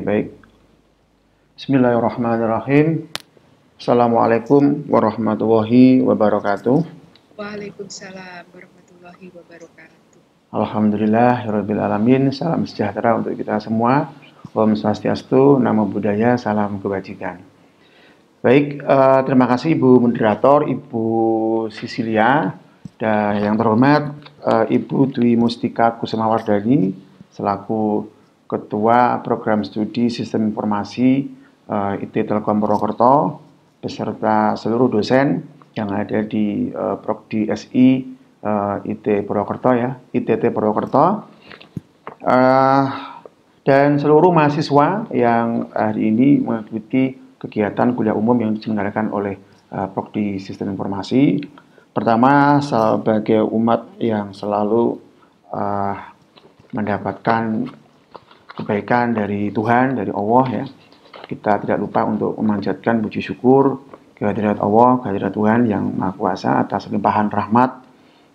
baik. Bismillahirrahmanirrahim. Assalamualaikum warahmatullahi wabarakatuh. Waalaikumsalam warahmatullahi wabarakatuh. Alhamdulillah, ya Rabbil Alamin. Salam sejahtera untuk kita semua. Om Swastiastu, Namo Buddhaya, Salam Kebajikan. Baik, eh, terima kasih Ibu Moderator, Ibu Sisilia, dan yang terhormat eh, Ibu Dwi Mustika Kusumawardani, selaku Ketua Program Studi Sistem Informasi uh, eh, IT Telkom Purwokerto beserta seluruh dosen yang ada di uh, eh, Prodi SI uh, eh, IT Purwokerto ya, ITT Purwokerto uh, dan seluruh mahasiswa yang hari ini mengikuti kegiatan kuliah umum yang diselenggarakan oleh uh, Prodi Sistem Informasi. Pertama, sebagai umat yang selalu uh, mendapatkan kebaikan dari Tuhan, dari Allah ya. Kita tidak lupa untuk memanjatkan puji syukur kehadirat Allah, kehadirat Tuhan yang Maha Kuasa atas limpahan rahmat,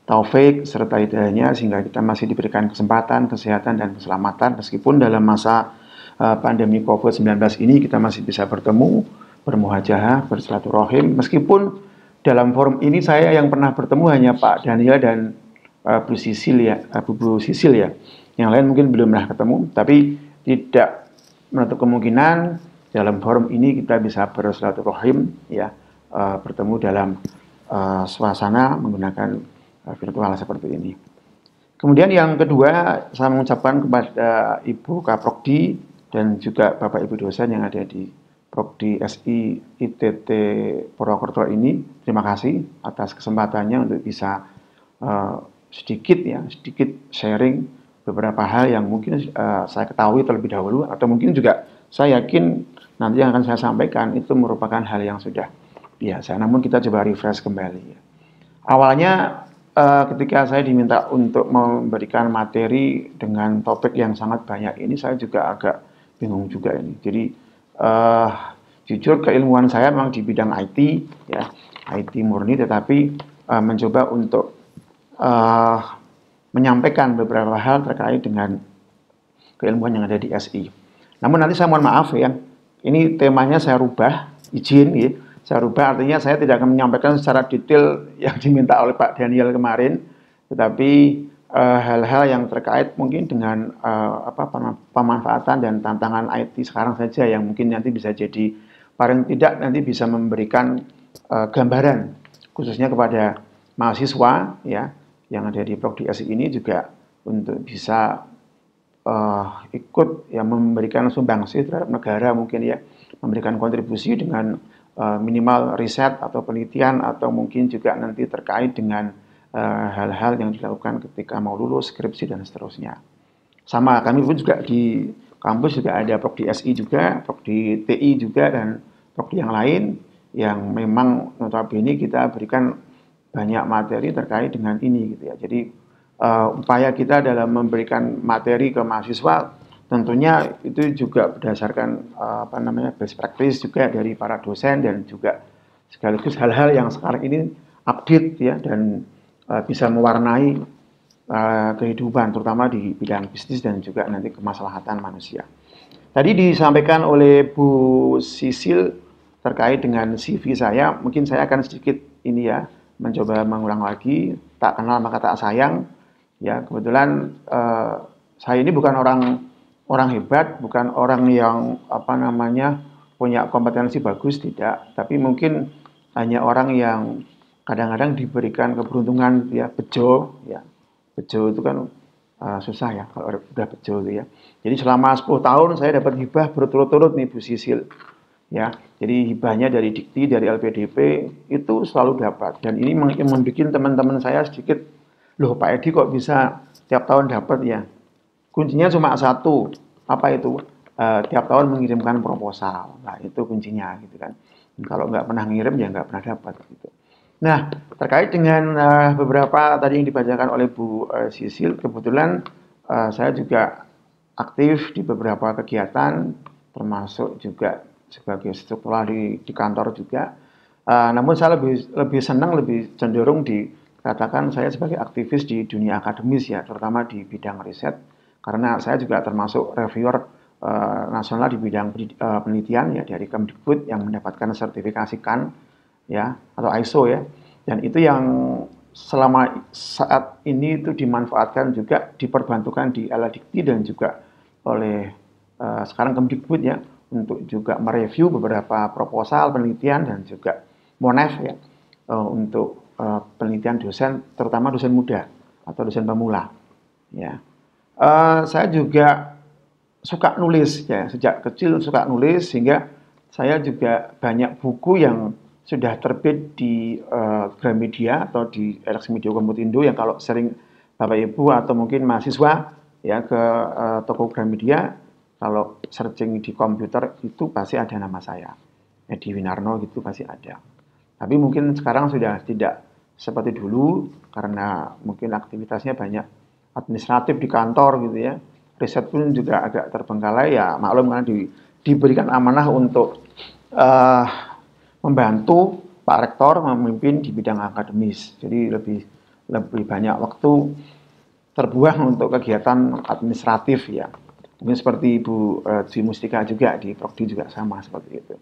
taufik serta hidayahnya sehingga kita masih diberikan kesempatan, kesehatan dan keselamatan meskipun dalam masa eh, pandemi Covid-19 ini kita masih bisa bertemu, bermuhajahah, bersilaturahim meskipun dalam forum ini saya yang pernah bertemu hanya Pak Daniel dan uh, Bu Sisil ya, uh, Bu Sisil ya yang lain mungkin belum pernah ketemu, tapi tidak menutup kemungkinan dalam forum ini kita bisa bersilaturahim ya uh, bertemu dalam uh, suasana menggunakan uh, virtual seperti ini. Kemudian yang kedua saya mengucapkan kepada Ibu Kaprodi dan juga Bapak Ibu dosen yang ada di Prodi SI ITT Purwokerto ini terima kasih atas kesempatannya untuk bisa uh, sedikit ya sedikit sharing beberapa hal yang mungkin uh, saya ketahui terlebih dahulu atau mungkin juga saya yakin nanti yang akan saya sampaikan itu merupakan hal yang sudah biasa. Namun kita coba refresh kembali. Awalnya uh, ketika saya diminta untuk memberikan materi dengan topik yang sangat banyak ini saya juga agak bingung juga ini. Jadi uh, jujur keilmuan saya memang di bidang IT ya, IT murni tetapi uh, mencoba untuk uh, menyampaikan beberapa hal terkait dengan keilmuan yang ada di SI. Namun nanti saya mohon maaf ya, ini temanya saya rubah, izin ya. Saya rubah artinya saya tidak akan menyampaikan secara detail yang diminta oleh Pak Daniel kemarin, tetapi eh, hal-hal uh, yang terkait mungkin dengan uh, apa pemanfaatan dan tantangan IT sekarang saja yang mungkin nanti bisa jadi paling tidak nanti bisa memberikan uh, gambaran khususnya kepada mahasiswa ya yang ada di Prodi SI ini juga untuk bisa uh, ikut ya memberikan sumbangsih terhadap negara mungkin ya memberikan kontribusi dengan uh, minimal riset atau penelitian atau mungkin juga nanti terkait dengan eh, hal-hal uh, yang dilakukan ketika mau lulus skripsi dan seterusnya sama kami pun juga di kampus juga ada prodi SI juga prodi TI juga dan prodi yang lain yang memang notabene kita berikan banyak materi terkait dengan ini gitu ya. Jadi uh, upaya kita dalam memberikan materi ke mahasiswa tentunya itu juga berdasarkan uh, apa namanya best practice juga dari para dosen dan juga sekaligus hal-hal yang sekarang ini update ya dan uh, bisa mewarnai uh, kehidupan terutama di bidang bisnis dan juga nanti kemaslahatan manusia. Tadi disampaikan oleh Bu Sisil terkait dengan CV saya, mungkin saya akan sedikit ini ya mencoba mengulang lagi tak kenal maka tak sayang ya kebetulan uh, saya ini bukan orang orang hebat bukan orang yang apa namanya punya kompetensi bagus tidak tapi mungkin hanya orang yang kadang-kadang diberikan keberuntungan ya bejo ya bejo itu kan uh, susah ya kalau udah bejo itu ya jadi selama 10 tahun saya dapat hibah berturut-turut nih Bu Sisil ya jadi hibahnya dari Dikti dari LPDP itu selalu dapat dan ini membuat teman-teman saya sedikit loh Pak Edi kok bisa tiap tahun dapat ya kuncinya cuma satu apa itu uh, tiap tahun mengirimkan proposal nah itu kuncinya gitu kan kalau nggak pernah ngirim ya nggak pernah dapat gitu nah terkait dengan uh, beberapa tadi yang dibacakan oleh Bu uh, Sisil kebetulan uh, saya juga aktif di beberapa kegiatan termasuk juga sebagai struktural di, di kantor juga. Uh, namun saya lebih lebih senang lebih cenderung dikatakan saya sebagai aktivis di dunia akademis ya, terutama di bidang riset karena saya juga termasuk reviewer uh, nasional di bidang eh, penelitian ya dari Kemdikbud yang mendapatkan sertifikasi KAN ya atau ISO ya. Dan itu yang selama saat ini itu dimanfaatkan juga diperbantukan di Aladikti dan juga oleh uh, sekarang Kemdikbud ya untuk juga mereview beberapa proposal penelitian dan juga Monef ya eh, untuk eh, penelitian dosen terutama dosen muda atau dosen pemula ya eh, saya juga suka nulis ya sejak kecil suka nulis sehingga saya juga banyak buku yang sudah terbit di uh, Gramedia atau di LX Media Komputindo yang kalau sering Bapak Ibu atau mungkin mahasiswa ya ke uh, toko Gramedia kalau searching di komputer itu pasti ada nama saya. Edi Winarno gitu pasti ada. Tapi mungkin sekarang sudah tidak seperti dulu karena mungkin aktivitasnya banyak administratif di kantor gitu ya. Riset pun juga agak terbengkalai ya maklum karena di, diberikan amanah untuk uh, membantu Pak Rektor memimpin di bidang akademis. Jadi lebih lebih banyak waktu terbuang untuk kegiatan administratif ya. Mungkin seperti Ibu uh, Mustika juga di Prodi juga sama seperti itu.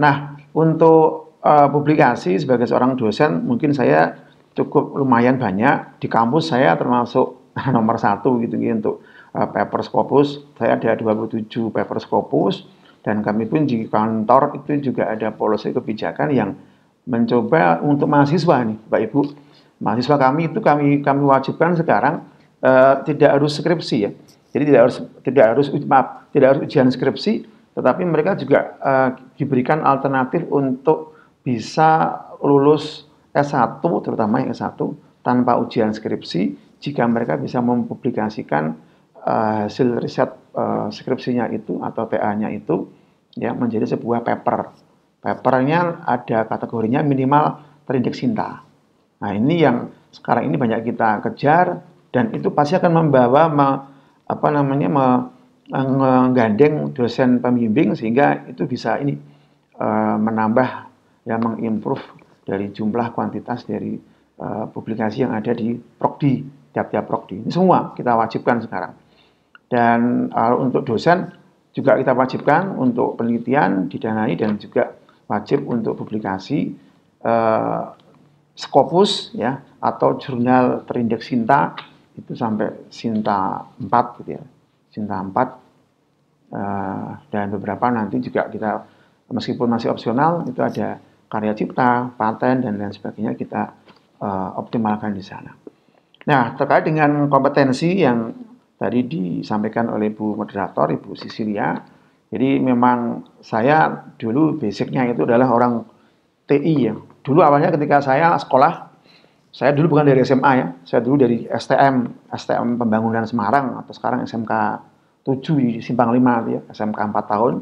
Nah, untuk uh, publikasi sebagai seorang dosen mungkin saya cukup lumayan banyak di kampus saya termasuk nomor satu gitu, gitu untuk uh, eh, paper Scopus. Saya ada 27 paper Scopus dan kami pun di kantor itu juga ada polisi kebijakan yang mencoba untuk mahasiswa nih, Pak Ibu. Mahasiswa kami itu kami kami wajibkan sekarang uh, tidak harus skripsi ya jadi tidak harus tidak harus maaf, tidak harus ujian skripsi, tetapi mereka juga uh, diberikan alternatif untuk bisa lulus S1 terutama yang S1 tanpa ujian skripsi jika mereka bisa mempublikasikan uh, hasil riset uh, skripsinya itu atau TA-nya itu ya menjadi sebuah paper. Papernya ada kategorinya minimal terindeks Sinta. Nah, ini yang sekarang ini banyak kita kejar dan itu pasti akan membawa apa namanya menggandeng dosen pembimbing sehingga itu bisa ini e, menambah ya mengimprove dari jumlah kuantitas dari e, publikasi yang ada di prodi tiap-tiap prodi ini semua kita wajibkan sekarang dan e, untuk dosen juga kita wajibkan untuk penelitian didanai dan juga wajib untuk publikasi Scopus ya atau jurnal terindeks Sinta itu sampai Sinta 4 gitu ya. Sinta 4 uh, eh, dan beberapa nanti juga kita meskipun masih opsional itu ada karya cipta, paten dan lain sebagainya kita uh, optimalkan di sana. Nah, terkait dengan kompetensi yang tadi disampaikan oleh Bu moderator Ibu Sisilia, jadi memang saya dulu basicnya itu adalah orang TI ya. Dulu awalnya ketika saya sekolah saya dulu bukan dari SMA ya, saya dulu dari STM, STM Pembangunan Semarang atau sekarang SMK 7 Simpang 5 ya, SMK 4 tahun.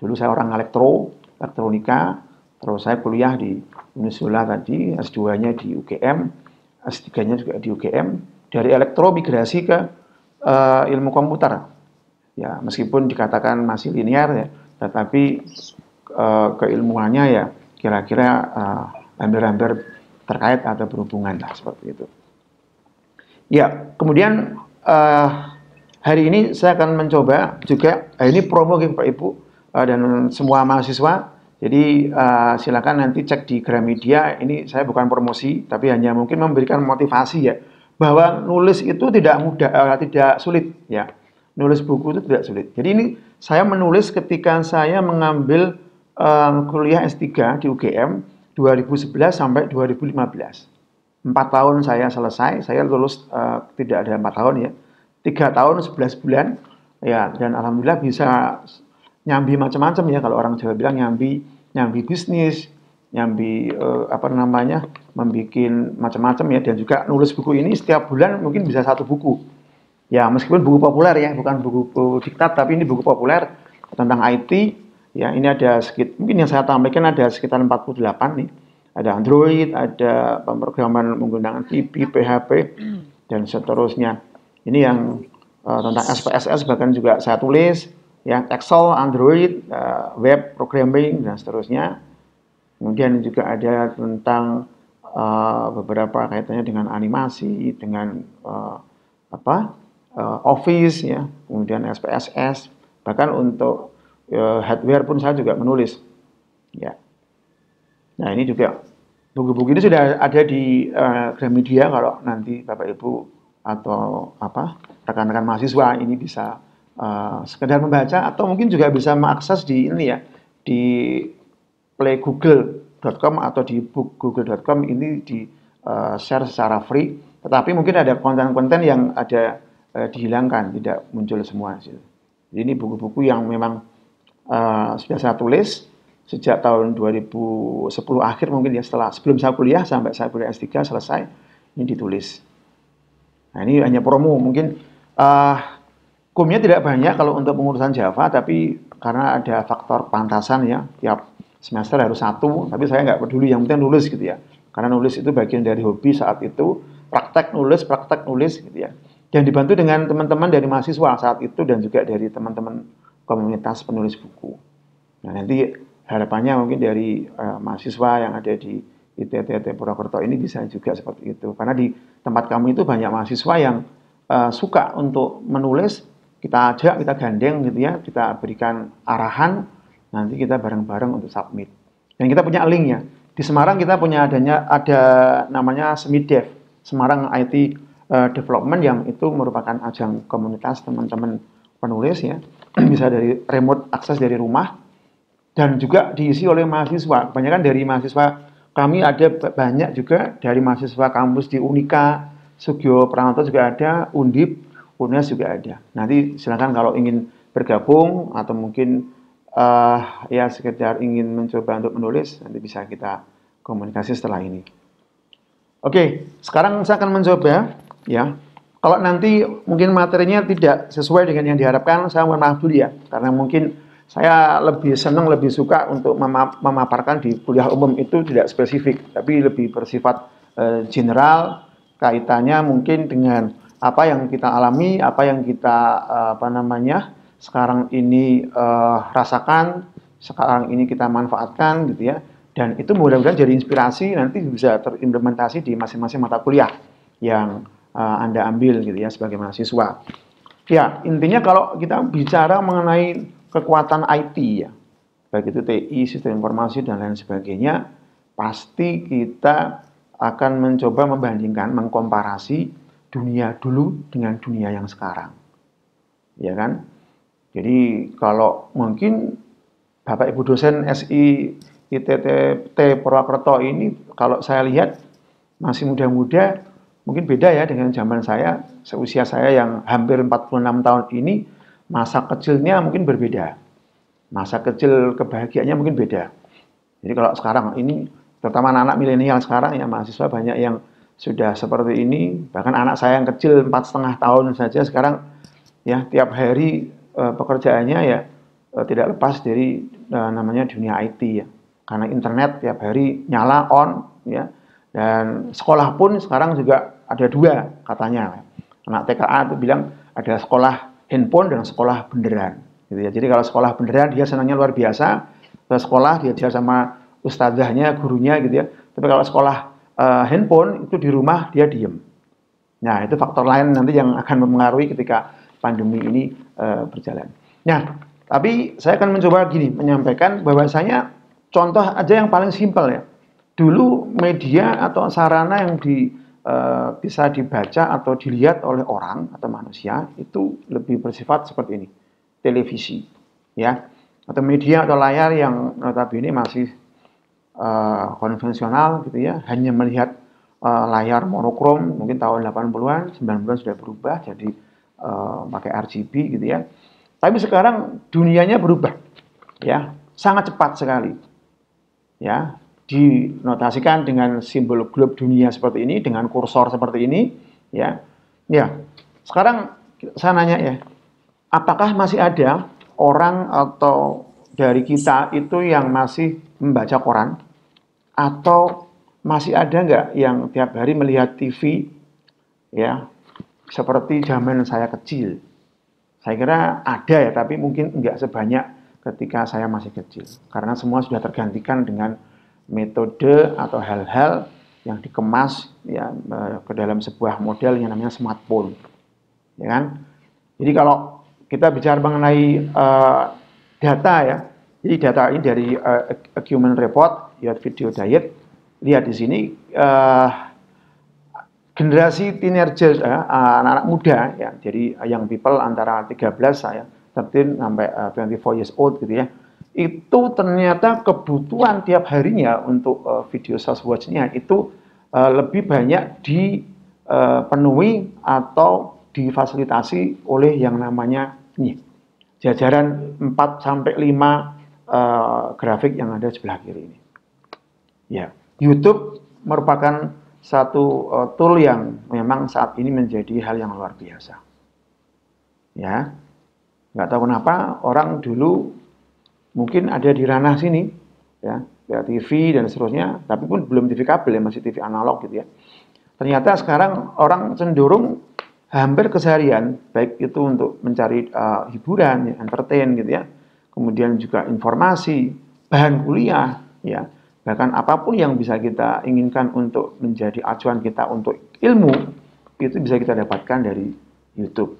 Dulu saya orang elektro, elektronika, terus saya kuliah di Unisula tadi, S2-nya di UGM, S3-nya juga di UGM, dari elektro migrasi ke uh, ilmu komputer. Ya, meskipun dikatakan masih linear ya, tetapi uh, keilmuannya ya kira-kira hampir-hampir eh, terkait atau berhubungan lah seperti itu. Ya, kemudian uh, hari ini saya akan mencoba juga uh, ini promo pak Ibu uh, dan semua mahasiswa. Jadi uh, silakan nanti cek di Gramedia. Ini saya bukan promosi, tapi hanya mungkin memberikan motivasi ya bahwa nulis itu tidak mudah, uh, tidak sulit ya. Nulis buku itu tidak sulit. Jadi ini saya menulis ketika saya mengambil uh, kuliah S3 di UGM 2011 sampai 2015. Empat tahun saya selesai, saya lulus uh, tidak ada empat tahun ya, tiga tahun sebelas bulan, ya dan alhamdulillah bisa nyambi macam-macam ya kalau orang Jawa bilang nyambi nyambi bisnis, nyambi uh, apa namanya, membuat macam-macam ya dan juga nulis buku ini setiap bulan mungkin bisa satu buku. Ya meskipun buku populer ya, bukan buku, buku diktat tapi ini buku populer tentang IT Ya, ini ada sekitar, mungkin yang saya tampilkan ada sekitar 48 nih. Ada Android, ada pemrograman menggunakan TV PHP, dan seterusnya. Ini yang uh, tentang SPSS bahkan juga saya tulis, yang Excel, Android, uh, web programming dan seterusnya. Kemudian juga ada tentang uh, beberapa kaitannya dengan animasi, dengan uh, apa uh, office ya, kemudian SPSS, bahkan untuk Ya, hardware pun saya juga menulis. Ya. Nah ini juga buku-buku ini sudah ada di uh, Gramedia kalau nanti Bapak Ibu atau apa rekan-rekan mahasiswa ini bisa uh, sekedar membaca atau mungkin juga bisa mengakses di ini ya di playgoogle.com atau di bookgoogle.com ini di uh, share secara free tetapi mungkin ada konten-konten yang ada uh, dihilangkan tidak muncul semua hasil. Jadi ini buku-buku yang memang uh, sudah saya tulis sejak tahun 2010 akhir mungkin ya setelah sebelum saya kuliah sampai saya kuliah S3 selesai ini ditulis. Nah ini hanya promo mungkin uh, kumnya tidak banyak kalau untuk pengurusan Java tapi karena ada faktor pantasan ya tiap semester harus satu tapi saya nggak peduli yang penting nulis gitu ya karena nulis itu bagian dari hobi saat itu praktek nulis praktek nulis gitu ya yang dibantu dengan teman-teman dari mahasiswa saat itu dan juga dari teman-teman komunitas penulis buku. Nah, nanti harapannya mungkin dari uh, mahasiswa yang ada di ITT Purwokerto ini bisa juga seperti itu. Karena di tempat kamu itu banyak mahasiswa yang uh, suka untuk menulis, kita ajak, kita gandeng gitu ya, kita berikan arahan, nanti kita bareng-bareng untuk submit. Dan kita punya linknya. Di Semarang kita punya adanya ada namanya Semidev, Semarang IT eh, Development yang itu merupakan ajang komunitas teman-teman penulis ya bisa dari remote akses dari rumah dan juga diisi oleh mahasiswa. Kebanyakan dari mahasiswa kami ada banyak juga dari mahasiswa kampus di Unika, Sugio Pranoto juga ada, Undip, UNES juga ada. Nanti silakan kalau ingin bergabung atau mungkin uh, ya sekedar ingin mencoba untuk menulis, nanti bisa kita komunikasi setelah ini. Oke, sekarang saya akan mencoba ya kalau nanti mungkin materinya tidak sesuai dengan yang diharapkan, saya mohon maaf dulu ya, karena mungkin saya lebih senang, lebih suka untuk memaparkan di kuliah umum itu tidak spesifik, tapi lebih bersifat e, general, kaitannya mungkin dengan apa yang kita alami, apa yang kita e, apa namanya sekarang ini e, rasakan, sekarang ini kita manfaatkan gitu ya dan itu mudah-mudahan jadi inspirasi nanti bisa terimplementasi di masing-masing mata kuliah yang uh, Anda ambil gitu ya sebagai mahasiswa. Ya, intinya kalau kita bicara mengenai kekuatan IT ya, baik itu TI, sistem informasi dan lain sebagainya, pasti kita akan mencoba membandingkan, mengkomparasi dunia dulu dengan dunia yang sekarang. Ya kan? Jadi kalau mungkin Bapak Ibu dosen SI ITT Purwakerto ini kalau saya lihat masih muda-muda mungkin beda ya dengan zaman saya, seusia saya yang hampir 46 tahun ini, masa kecilnya mungkin berbeda. Masa kecil kebahagiaannya mungkin beda. Jadi kalau sekarang ini, terutama anak-anak milenial sekarang ya mahasiswa banyak yang sudah seperti ini, bahkan anak saya yang kecil empat setengah tahun saja sekarang ya tiap hari e, pekerjaannya ya e, tidak lepas dari e, namanya dunia IT ya, karena internet tiap hari nyala on ya dan sekolah pun sekarang juga ada dua katanya. Anak TKA itu bilang ada sekolah handphone dan sekolah beneran. Gitu ya. Jadi kalau sekolah beneran dia senangnya luar biasa. kalau sekolah diajar sama ustazahnya, gurunya gitu ya. Tapi kalau sekolah uh, handphone itu di rumah dia diem. Nah itu faktor lain nanti yang akan mempengaruhi ketika pandemi ini uh, berjalan. Nah tapi saya akan mencoba gini menyampaikan bahwasanya contoh aja yang paling simpel ya dulu media atau sarana yang di, e, bisa dibaca atau dilihat oleh orang atau manusia itu lebih bersifat seperti ini, televisi, ya, atau media atau layar yang notabene masih e, konvensional gitu ya, hanya melihat e, layar monokrom mungkin tahun 80-an, 90-an sudah berubah jadi e, pakai RGB gitu ya. Tapi sekarang dunianya berubah, ya, sangat cepat sekali, ya dinotasikan dengan simbol globe dunia seperti ini, dengan kursor seperti ini, ya. Ya. Sekarang saya nanya ya, apakah masih ada orang atau dari kita itu yang masih membaca koran atau masih ada nggak yang tiap hari melihat TV ya seperti zaman saya kecil saya kira ada ya tapi mungkin nggak sebanyak ketika saya masih kecil karena semua sudah tergantikan dengan metode atau hal-hal yang dikemas ya eh, ke dalam sebuah model yang namanya smartphone. Ya kan? Jadi kalau kita bicara mengenai uh, data ya. Jadi data ini dari uh, Acumen Report, ya video diet. Lihat di sini uh, generasi teenager uh, anak-anak muda ya. Jadi young people antara 13 saya, 13 sampai uh, 24 years old gitu ya itu ternyata kebutuhan tiap harinya untuk uh, video sales watch itu uh, lebih banyak dipenuhi eh, atau difasilitasi oleh yang namanya ini jajaran 4 sampai 5 uh, grafik yang ada sebelah kiri ini. Ya, YouTube merupakan satu uh, tool yang memang saat ini menjadi hal yang luar biasa. Ya. Nggak tahu kenapa orang dulu mungkin ada di ranah sini ya ya TV dan seterusnya tapi pun belum TV kabel ya masih TV analog gitu ya ternyata sekarang orang cenderung hampir keseharian baik itu untuk mencari uh, hiburan ya, entertain gitu ya kemudian juga informasi bahan kuliah ya bahkan apapun yang bisa kita inginkan untuk menjadi acuan kita untuk ilmu itu bisa kita dapatkan dari YouTube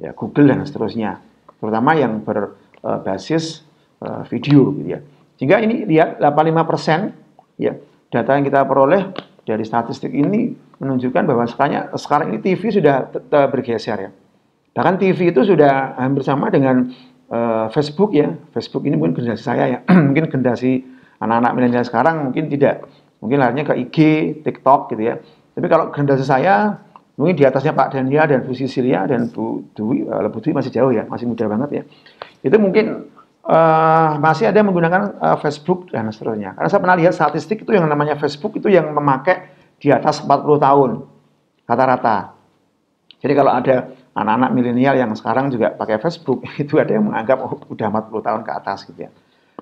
ya Google dan seterusnya terutama yang ber Eh, basis eh, video gitu ya. Sehingga ini lihat 85% ya data yang kita peroleh dari statistik ini menunjukkan bahwa sekarang, sekarang ini TV sudah bergeser ya. Bahkan TV itu sudah hampir sama dengan uh, Facebook ya. Facebook ini mungkin generasi saya ya, mungkin generasi anak-anak milenial sekarang mungkin tidak. Mungkin larinya ke IG, TikTok gitu ya. Tapi kalau generasi saya mungkin di atasnya Pak Daniel dan Bu Sisilia dan Bu Dwi, uh, Bu Dwi masih jauh ya, masih muda banget ya itu mungkin uh, masih ada yang menggunakan uh, Facebook dan seterusnya. Karena saya pernah lihat statistik itu yang namanya Facebook itu yang memakai di atas 40 tahun rata-rata. Jadi kalau ada anak-anak milenial yang sekarang juga pakai Facebook, itu ada yang menganggap oh, udah 40 tahun ke atas gitu ya.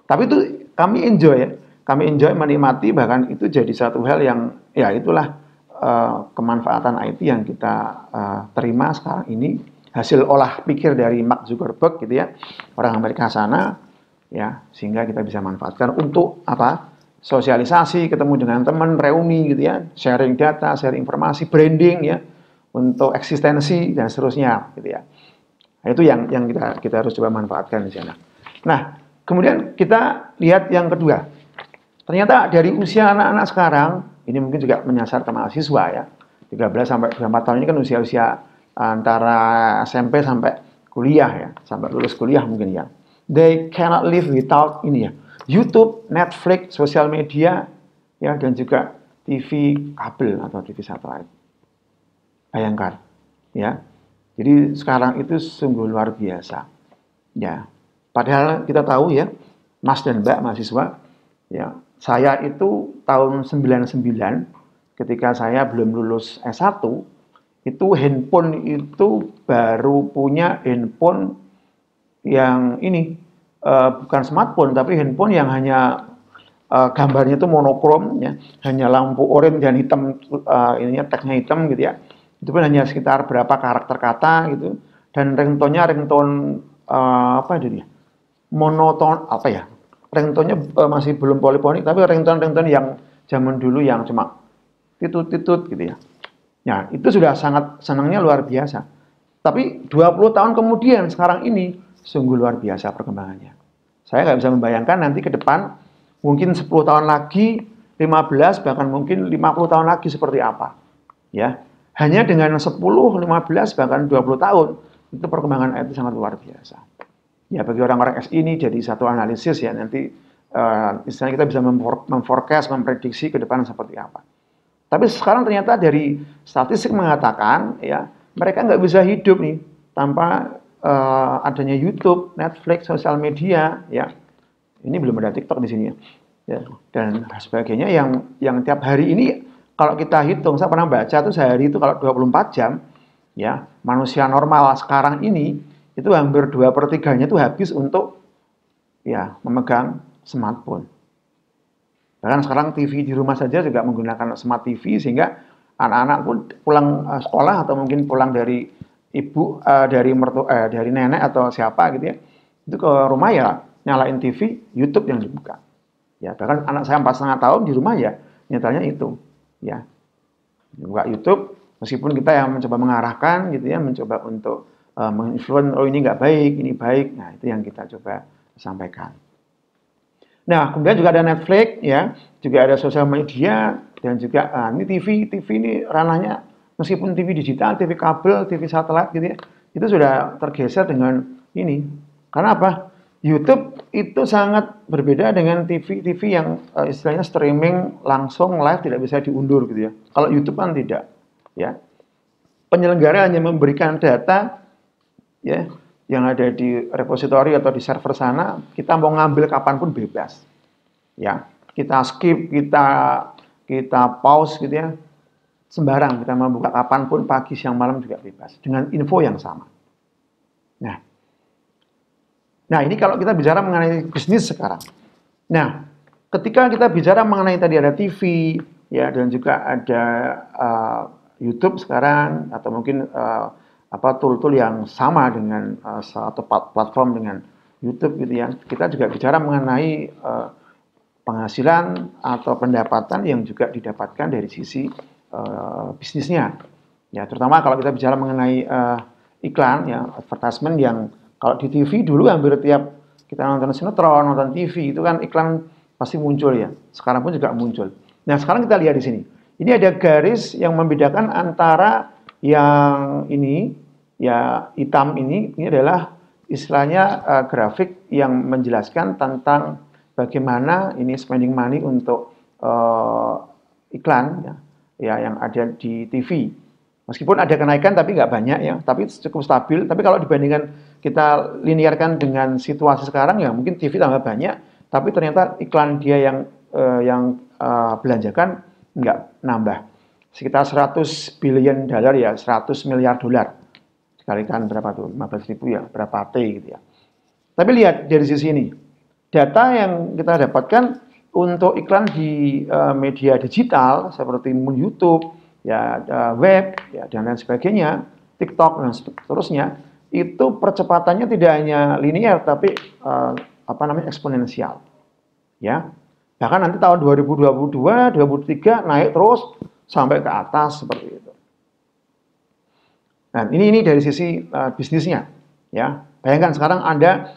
Tapi itu kami enjoy ya. Kami enjoy menikmati bahkan itu jadi satu hal yang ya itulah uh, kemanfaatan IT yang kita uh, terima sekarang ini hasil olah pikir dari Mark Zuckerberg gitu ya orang Amerika sana ya sehingga kita bisa manfaatkan untuk apa sosialisasi ketemu dengan teman reuni gitu ya sharing data sharing informasi branding ya untuk eksistensi dan seterusnya gitu ya nah, itu yang yang kita kita harus coba manfaatkan di sana nah kemudian kita lihat yang kedua ternyata dari usia anak-anak sekarang ini mungkin juga menyasar ke mahasiswa ya 13 sampai 24 tahun ini kan usia-usia antara SMP sampai kuliah ya, sampai lulus kuliah mungkin ya. They cannot live without ini ya. YouTube, Netflix, sosial media ya dan juga TV kabel atau TV satelit. Bayangkan ya. Jadi sekarang itu sungguh luar biasa. Ya. Padahal kita tahu ya, Mas dan Mbak mahasiswa ya, saya itu tahun 99 ketika saya belum lulus S1 itu handphone itu baru punya handphone yang ini uh, bukan smartphone tapi handphone yang hanya uh, gambarnya itu monokrom ya hanya lampu oranye dan hitam uh, ininya teksnya hitam gitu ya itu pun hanya sekitar berapa karakter kata gitu dan ringtone-nya ringtone uh, apa itu dia monoton apa ya ringtone-nya uh, masih belum poliponik tapi ringtone ringtone yang zaman dulu yang cuma titut titut gitu ya Ya itu sudah sangat senangnya luar biasa. Tapi 20 tahun kemudian sekarang ini sungguh luar biasa perkembangannya. Saya nggak bisa membayangkan nanti ke depan mungkin 10 tahun lagi, 15 bahkan mungkin 50 tahun lagi seperti apa. Ya. Hanya dengan 10, 15 bahkan 20 tahun itu perkembangan itu sangat luar biasa. Ya bagi orang-orang SI ini jadi satu analisis ya nanti uh, istilahnya kita bisa memforecast, memprediksi ke depan seperti apa. Tapi sekarang ternyata dari statistik mengatakan ya mereka nggak bisa hidup nih tanpa uh, adanya YouTube, Netflix, sosial media ya. Ini belum ada TikTok di sini ya. ya. Dan sebagainya yang yang tiap hari ini kalau kita hitung saya pernah baca tuh sehari itu kalau 24 jam ya manusia normal sekarang ini itu hampir dua per itu habis untuk ya memegang smartphone. Bahkan sekarang TV di rumah saja juga menggunakan smart TV sehingga anak-anak pun pulang eh, sekolah atau mungkin pulang dari ibu eh, dari mertu eh, dari nenek atau siapa gitu ya itu ke rumah ya nyalain TV YouTube yang dibuka ya bahkan anak saya empat setengah tahun di rumah ya nyatanya itu ya buka YouTube meskipun kita yang mencoba mengarahkan gitu ya mencoba untuk uh, oh ini nggak baik ini baik nah itu yang kita coba sampaikan Nah, kemudian juga ada Netflix ya, juga ada sosial media dan juga ah, ini TV, TV ini ranahnya meskipun TV digital, TV kabel, TV satelit gitu ya, itu sudah tergeser dengan ini. Karena apa? YouTube itu sangat berbeda dengan TV-TV yang uh, istilahnya streaming langsung live tidak bisa diundur gitu ya. Kalau YouTube kan tidak, ya. Penyelenggara hanya memberikan data, ya, yang ada di repository atau di server sana, kita mau ngambil kapanpun bebas. Ya, kita skip, kita kita pause gitu ya. Sembarang kita mau buka kapanpun pagi, siang, malam juga bebas dengan info yang sama. Nah, nah ini kalau kita bicara mengenai bisnis sekarang. Nah, ketika kita bicara mengenai tadi ada TV ya dan juga ada uh, YouTube sekarang atau mungkin uh, apa tool-tool yang sama dengan uh, atau platform dengan YouTube gitu ya. Kita juga bicara mengenai uh, penghasilan atau pendapatan yang juga didapatkan dari sisi uh, bisnisnya. Ya, terutama kalau kita bicara mengenai uh, iklan ya, advertisement yang kalau di TV dulu hampir tiap kita nonton sinetron, nonton TV itu kan iklan pasti muncul ya. Sekarang pun juga muncul. Nah, sekarang kita lihat di sini. Ini ada garis yang membedakan antara yang ini ya hitam ini ini adalah istilahnya uh, grafik yang menjelaskan tentang bagaimana ini spending money untuk uh, iklan ya, ya yang ada di TV. Meskipun ada kenaikan tapi nggak banyak ya, tapi cukup stabil. Tapi kalau dibandingkan kita linearkan dengan situasi sekarang ya mungkin TV tambah banyak, tapi ternyata iklan dia yang uh, yang uh, belanjakan nggak nambah sekitar 100 billion dollar ya 100 miliar dolar dikalikan berapa tuh 15 ribu ya berapa T gitu ya tapi lihat dari sisi ini data yang kita dapatkan untuk iklan di uh, media digital seperti YouTube ya uh, web ya dan lain sebagainya TikTok dan seterusnya itu percepatannya tidak hanya linear tapi uh, apa namanya eksponensial ya bahkan nanti tahun 2022 2023 naik terus sampai ke atas seperti itu. Nah, ini ini dari sisi uh, bisnisnya, ya. Bayangkan sekarang Anda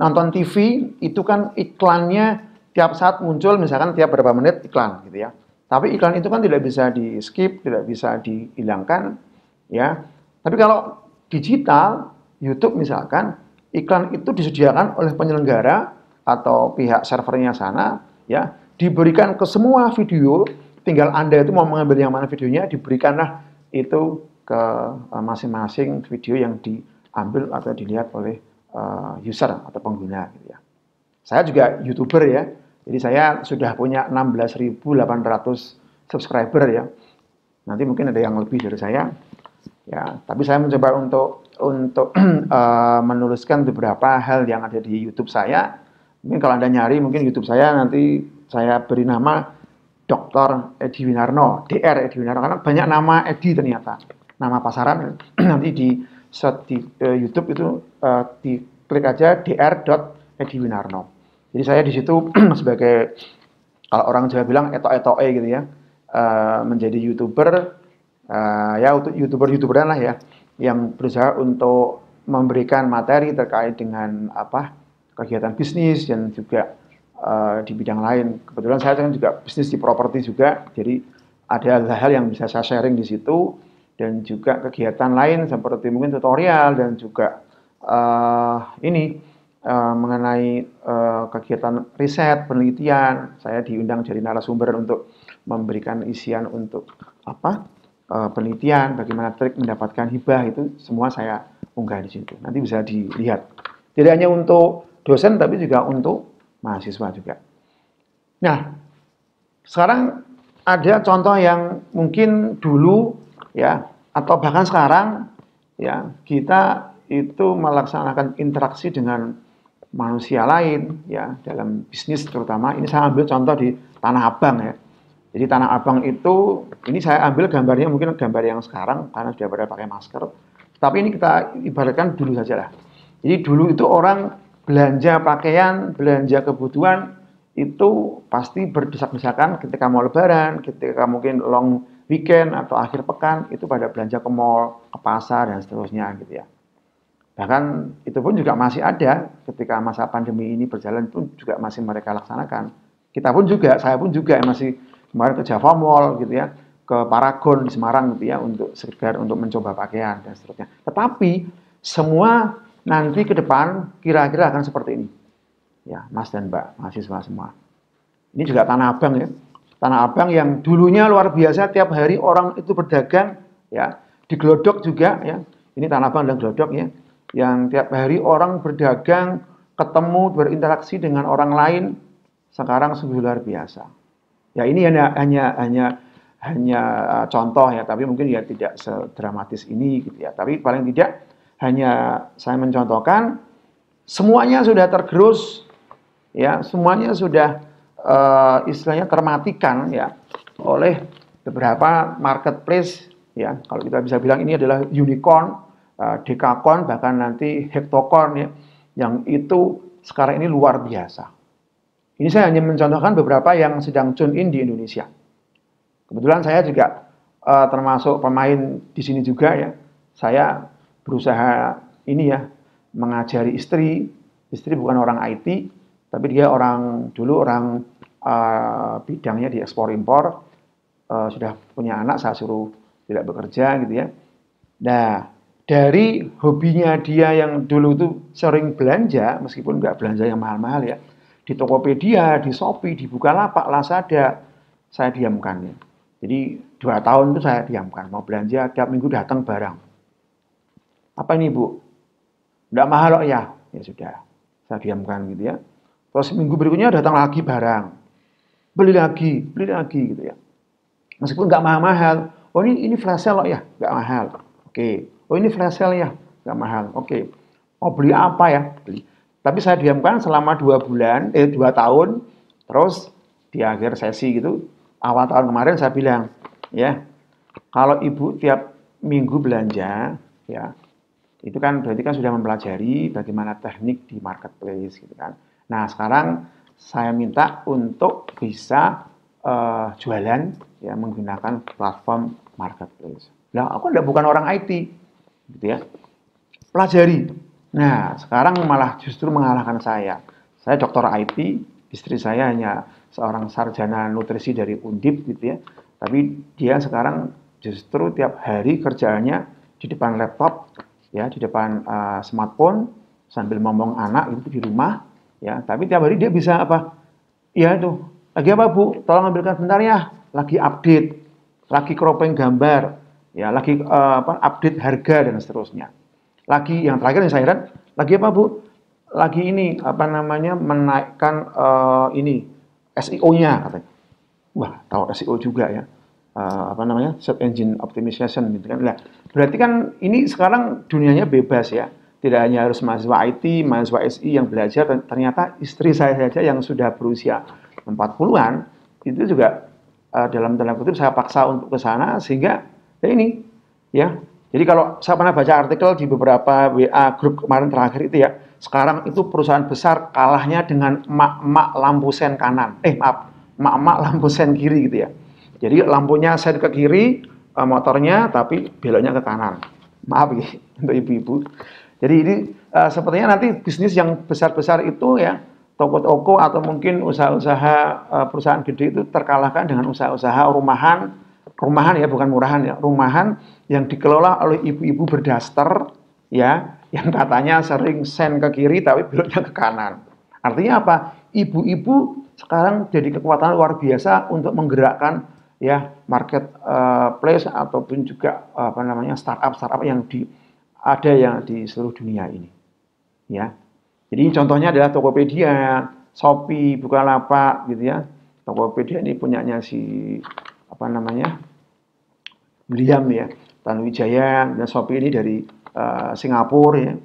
nonton TV itu kan iklannya tiap saat muncul misalkan tiap beberapa menit iklan gitu ya. Tapi iklan itu kan tidak bisa di skip, tidak bisa dihilangkan, ya. Tapi kalau digital, YouTube misalkan, iklan itu disediakan oleh penyelenggara atau pihak servernya sana, ya, diberikan ke semua video tinggal Anda itu mau mengambil yang mana videonya, diberikanlah itu ke eh, masing-masing video yang diambil atau dilihat oleh eh, user atau pengguna. Gitu ya. Saya juga YouTuber ya, jadi saya sudah punya 16.800 subscriber ya. Nanti mungkin ada yang lebih dari saya. Ya, tapi saya mencoba untuk untuk uh, menuliskan beberapa hal yang ada di YouTube saya. Mungkin kalau Anda nyari, mungkin YouTube saya nanti saya beri nama Dr. Edi Winarno, DR Edi Winarno, karena banyak nama Edi ternyata, nama pasaran nanti di set di uh, YouTube itu uh, eh, di klik aja dr. Edi Winarno. Jadi saya di situ sebagai kalau orang Jawa bilang eto e gitu ya, uh, menjadi youtuber, uh, ya youtuber-youtuberan lah ya, yang berusaha untuk memberikan materi terkait dengan apa kegiatan bisnis dan juga Eh, di bidang lain. Kebetulan saya kan juga bisnis di properti juga, jadi ada hal-hal yang bisa saya sharing di situ dan juga kegiatan lain seperti mungkin tutorial dan juga uh, ini uh, mengenai uh, kegiatan riset penelitian. Saya diundang jadi narasumber untuk memberikan isian untuk apa uh, penelitian, bagaimana trik mendapatkan hibah itu semua saya unggah di situ. Nanti bisa dilihat. Tidak hanya untuk dosen tapi juga untuk mahasiswa juga. Nah, sekarang ada contoh yang mungkin dulu ya atau bahkan sekarang ya kita itu melaksanakan interaksi dengan manusia lain ya dalam bisnis terutama ini saya ambil contoh di Tanah Abang ya. Jadi Tanah Abang itu ini saya ambil gambarnya mungkin gambar yang sekarang karena sudah berada pakai masker. Tapi ini kita ibaratkan dulu saja lah. Jadi dulu itu orang belanja pakaian, belanja kebutuhan itu pasti berdesak-desakan ketika mau lebaran, ketika mungkin long weekend atau akhir pekan itu pada belanja ke mall, ke pasar dan seterusnya gitu ya. Bahkan itu pun juga masih ada ketika masa pandemi ini berjalan pun juga masih mereka laksanakan. Kita pun juga, saya pun juga masih kemarin ke Java Mall gitu ya, ke Paragon di Semarang gitu ya untuk sekedar untuk mencoba pakaian dan seterusnya. Tetapi semua nanti ke depan kira-kira akan seperti ini. Ya, Mas dan Mbak, mahasiswa semua. Ini juga Tanah Abang ya. Tanah Abang yang dulunya luar biasa tiap hari orang itu berdagang ya, di juga ya. Ini Tanah Abang dan gelodok ya. Yang tiap hari orang berdagang, ketemu, berinteraksi dengan orang lain. Sekarang sungguh luar biasa. Ya ini hanya hanya hanya hanya eh, contoh ya, tapi mungkin ya tidak sedramatis ini gitu ya. Tapi paling tidak hanya saya mencontohkan semuanya sudah tergerus ya semuanya sudah uh, istilahnya termatikan ya oleh beberapa marketplace ya kalau kita bisa bilang ini adalah unicorn uh, eh, dekakon bahkan nanti hektokorn ya yang itu sekarang ini luar biasa ini saya hanya mencontohkan beberapa yang sedang tune in di Indonesia kebetulan saya juga uh, termasuk pemain di sini juga ya saya berusaha ini ya mengajari istri. Istri bukan orang IT, tapi dia orang dulu orang uh, bidangnya di ekspor impor. Uh, sudah punya anak, saya suruh tidak bekerja gitu ya. Nah, dari hobinya dia yang dulu tuh sering belanja, meskipun nggak belanja yang mahal-mahal ya, di Tokopedia, di Shopee, di Bukalapak, Lazada, saya diamkan ya. Jadi dua tahun itu saya diamkan, mau belanja tiap minggu datang barang. Apa ini Bu? Tidak mahal kok ya? Ya sudah, saya diamkan gitu ya. Terus minggu berikutnya datang lagi barang. Beli lagi, beli lagi gitu ya. Meskipun nggak mahal-mahal. Oh ini, ini flash sale kok ya? Nggak mahal. Oke. Okay. Oh ini flash sale ya? Nggak mahal. Oke. Okay. Mau beli apa ya? Beli. Tapi saya diamkan selama dua bulan, eh dua tahun. Terus di akhir sesi gitu, awal tahun kemarin saya bilang, ya kalau ibu tiap minggu belanja, ya itu kan berarti kan sudah mempelajari bagaimana teknik di marketplace gitu kan. Nah sekarang saya minta untuk bisa uh, jualan ya menggunakan platform marketplace. Nah aku tidak bukan orang IT gitu ya, pelajari. Nah sekarang malah justru mengalahkan saya. Saya dokter IT, istri saya hanya seorang sarjana nutrisi dari Undip gitu ya. Tapi dia sekarang justru tiap hari kerjanya di depan laptop ya di depan uh, smartphone sambil ngomong anak itu di rumah ya tapi tiap hari dia bisa apa ya itu lagi apa bu tolong ambilkan sebentar ya lagi update lagi cropping gambar ya lagi uh, apa update harga dan seterusnya lagi yang terakhir yang saya heran lagi apa bu lagi ini apa namanya menaikkan uh, ini SEO-nya katanya wah tahu SEO juga ya uh, apa namanya search engine optimization gitu kan. Nah, berarti kan ini sekarang dunianya bebas ya. Tidak hanya harus mahasiswa IT, mahasiswa SI yang belajar, ternyata istri saya saja yang sudah berusia 40-an itu juga uh, dalam tanda kutip saya paksa untuk ke sana sehingga ya ini ya. Jadi kalau saya pernah baca artikel di beberapa WA grup kemarin terakhir itu ya, sekarang itu perusahaan besar kalahnya dengan mak mak lampu sen kanan. Eh maaf, mak mak lampu sen kiri gitu ya. Jadi lampunya set ke kiri, eh, motornya tapi beloknya ke kanan. Maaf ya untuk ibu-ibu. Jadi ini uh, sepertinya nanti bisnis yang besar-besar itu ya toko-toko atau mungkin usaha-usaha uh, perusahaan gede itu terkalahkan dengan usaha-usaha rumahan, rumahan ya bukan murahan ya, rumahan yang dikelola oleh ibu-ibu berdaster ya, yang katanya sering sen ke kiri tapi beloknya ke kanan. Artinya apa? Ibu-ibu sekarang jadi kekuatan luar biasa untuk menggerakkan ya market uh, place ataupun juga uh, apa namanya startup startup yang di ada yang di seluruh dunia ini ya jadi contohnya adalah Tokopedia Shopee Bukalapak gitu ya Tokopedia ini punyanya si apa namanya William ya Tanuwijaya dan Shopee ini dari uh, Singapura ya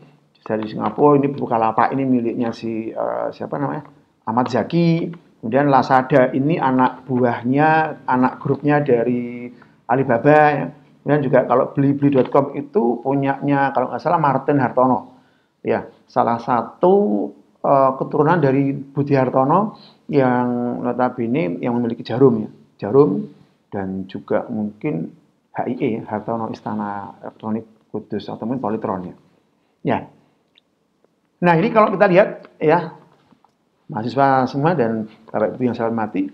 dari Singapura ini Bukalapak ini miliknya si uh, siapa namanya Ahmad Zaki Kemudian Lazada ini anak buahnya, anak grupnya dari Alibaba. Kemudian juga kalau beli-beli.com itu punyanya kalau nggak salah Martin Hartono. Ya, salah satu uh, keturunan dari Budi Hartono yang notabene yang memiliki Jarum ya. Jarum dan juga mungkin HIE, Hartono Istana Elektronik Kudus atau mungkin Politron ya. Ya. Nah, ini kalau kita lihat ya, mahasiswa semua dan Bapak Ibu yang saya hormati,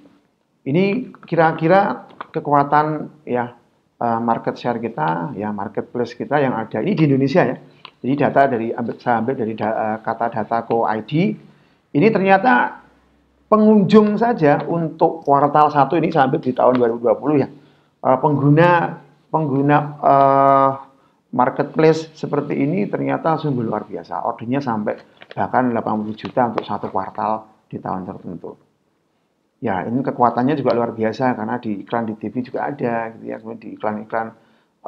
ini kira-kira kekuatan ya eh, market share kita, ya marketplace kita yang ada ini di Indonesia ya. Jadi data dari saya ambil dari da, eh, kata data co ID ini ternyata pengunjung saja untuk kuartal satu ini saya ambil di tahun 2020 ya. Eh, pengguna pengguna uh, marketplace seperti ini ternyata sungguh luar biasa. Ordernya sampai bahkan 80 juta untuk satu kuartal di tahun tertentu. Ya, ini kekuatannya juga luar biasa karena di iklan di TV juga ada gitu ya, di iklan-iklan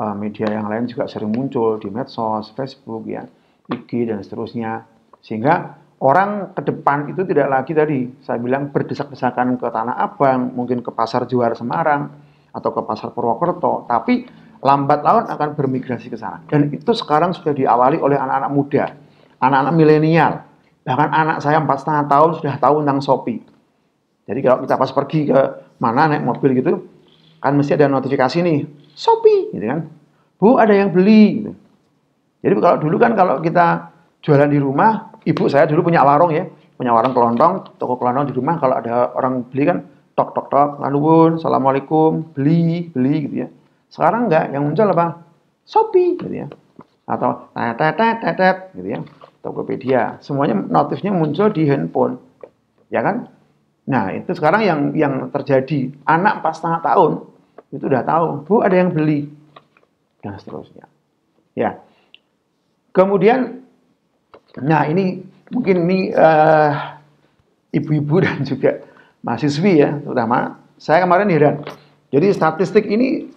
uh, media yang lain juga sering muncul di medsos, Facebook ya, IG dan seterusnya. Sehingga orang ke depan itu tidak lagi tadi saya bilang berdesak-desakan ke Tanah Abang, mungkin ke pasar Juara Semarang atau ke pasar Purwokerto, tapi lambat laun akan bermigrasi ke sana. Dan itu sekarang sudah diawali oleh anak-anak muda anak-anak milenial, bahkan anak saya empat setengah tahun sudah tahu tentang Shopee. Jadi kalau kita pas pergi ke mana naik mobil gitu, kan mesti ada notifikasi nih, Shopee gitu kan. Bu, ada yang beli gitu. Jadi kalau dulu kan kalau kita jualan di rumah, ibu saya dulu punya warung ya, punya warung kelontong, toko kelontong di rumah kalau ada orang beli kan tok tok tok, nganuun, assalamualaikum, beli, beli gitu ya. Sekarang enggak, yang muncul apa? Shopee gitu ya. Atau tetet tetet gitu ya. Tokopedia, semuanya notifnya muncul di handphone, ya kan? Nah itu sekarang yang yang terjadi anak pas setengah tahun itu udah tahu, bu ada yang beli dan seterusnya. Ya, kemudian, nah ini mungkin ini ibu eh, ibu-ibu dan juga mahasiswi ya, terutama saya kemarin heran. Jadi statistik ini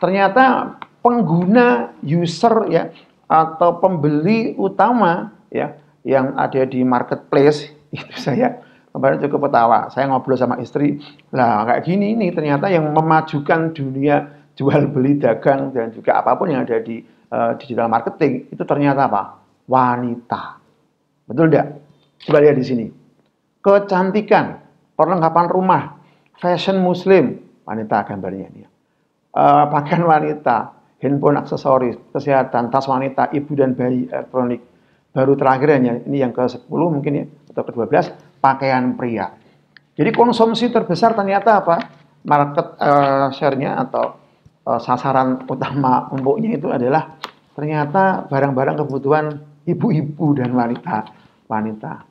ternyata pengguna user ya atau pembeli utama ya yang ada di marketplace itu saya kemarin cukup ketawa. Saya ngobrol sama istri, lah kayak gini ini ternyata yang memajukan dunia jual beli dagang dan juga apapun yang ada di uh, digital marketing itu ternyata apa? Wanita. Betul tidak? Coba lihat di sini. Kecantikan, perlengkapan rumah, fashion muslim, wanita gambarnya ini. Uh, pakaian wanita, handphone aksesoris, kesehatan, tas wanita, ibu dan bayi elektronik. Baru terakhir hanya ini yang ke-10 mungkin ya, atau ke-12, pakaian pria. Jadi konsumsi terbesar ternyata apa? Market uh, share-nya atau uh, sasaran utama empuknya itu adalah ternyata barang-barang kebutuhan ibu-ibu dan wanita. Wanita.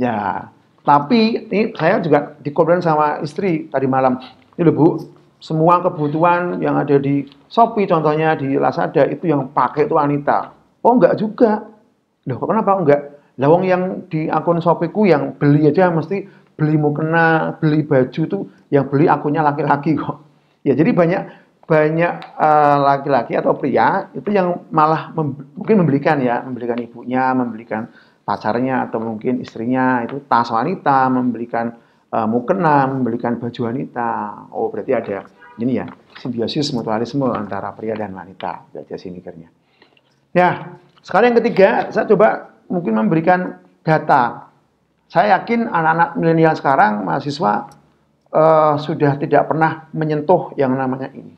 Ya, tapi ini saya juga dikobrol sama istri tadi malam. Ini loh Bu, semua kebutuhan yang ada di Shopee contohnya di Lazada itu yang pakai itu wanita. Oh enggak juga. Loh kenapa enggak? Lawang yang di akun Shopee ku yang beli aja mesti beli mukena, beli baju tuh yang beli akunnya laki-laki kok. Ya jadi banyak banyak eh, laki-laki uh, atau pria itu yang malah mem mungkin membelikan ya, membelikan ibunya, membelikan pacarnya atau mungkin istrinya itu tas wanita, membelikan uh, eh, mukena membelikan baju wanita. Oh, berarti ada ini ya, simbiosis mutualisme antara pria dan wanita. Belajar sini mikirnya. Ya, sekarang yang ketiga, saya coba mungkin memberikan data. Saya yakin anak-anak milenial sekarang, mahasiswa, uh, sudah tidak pernah menyentuh yang namanya ini.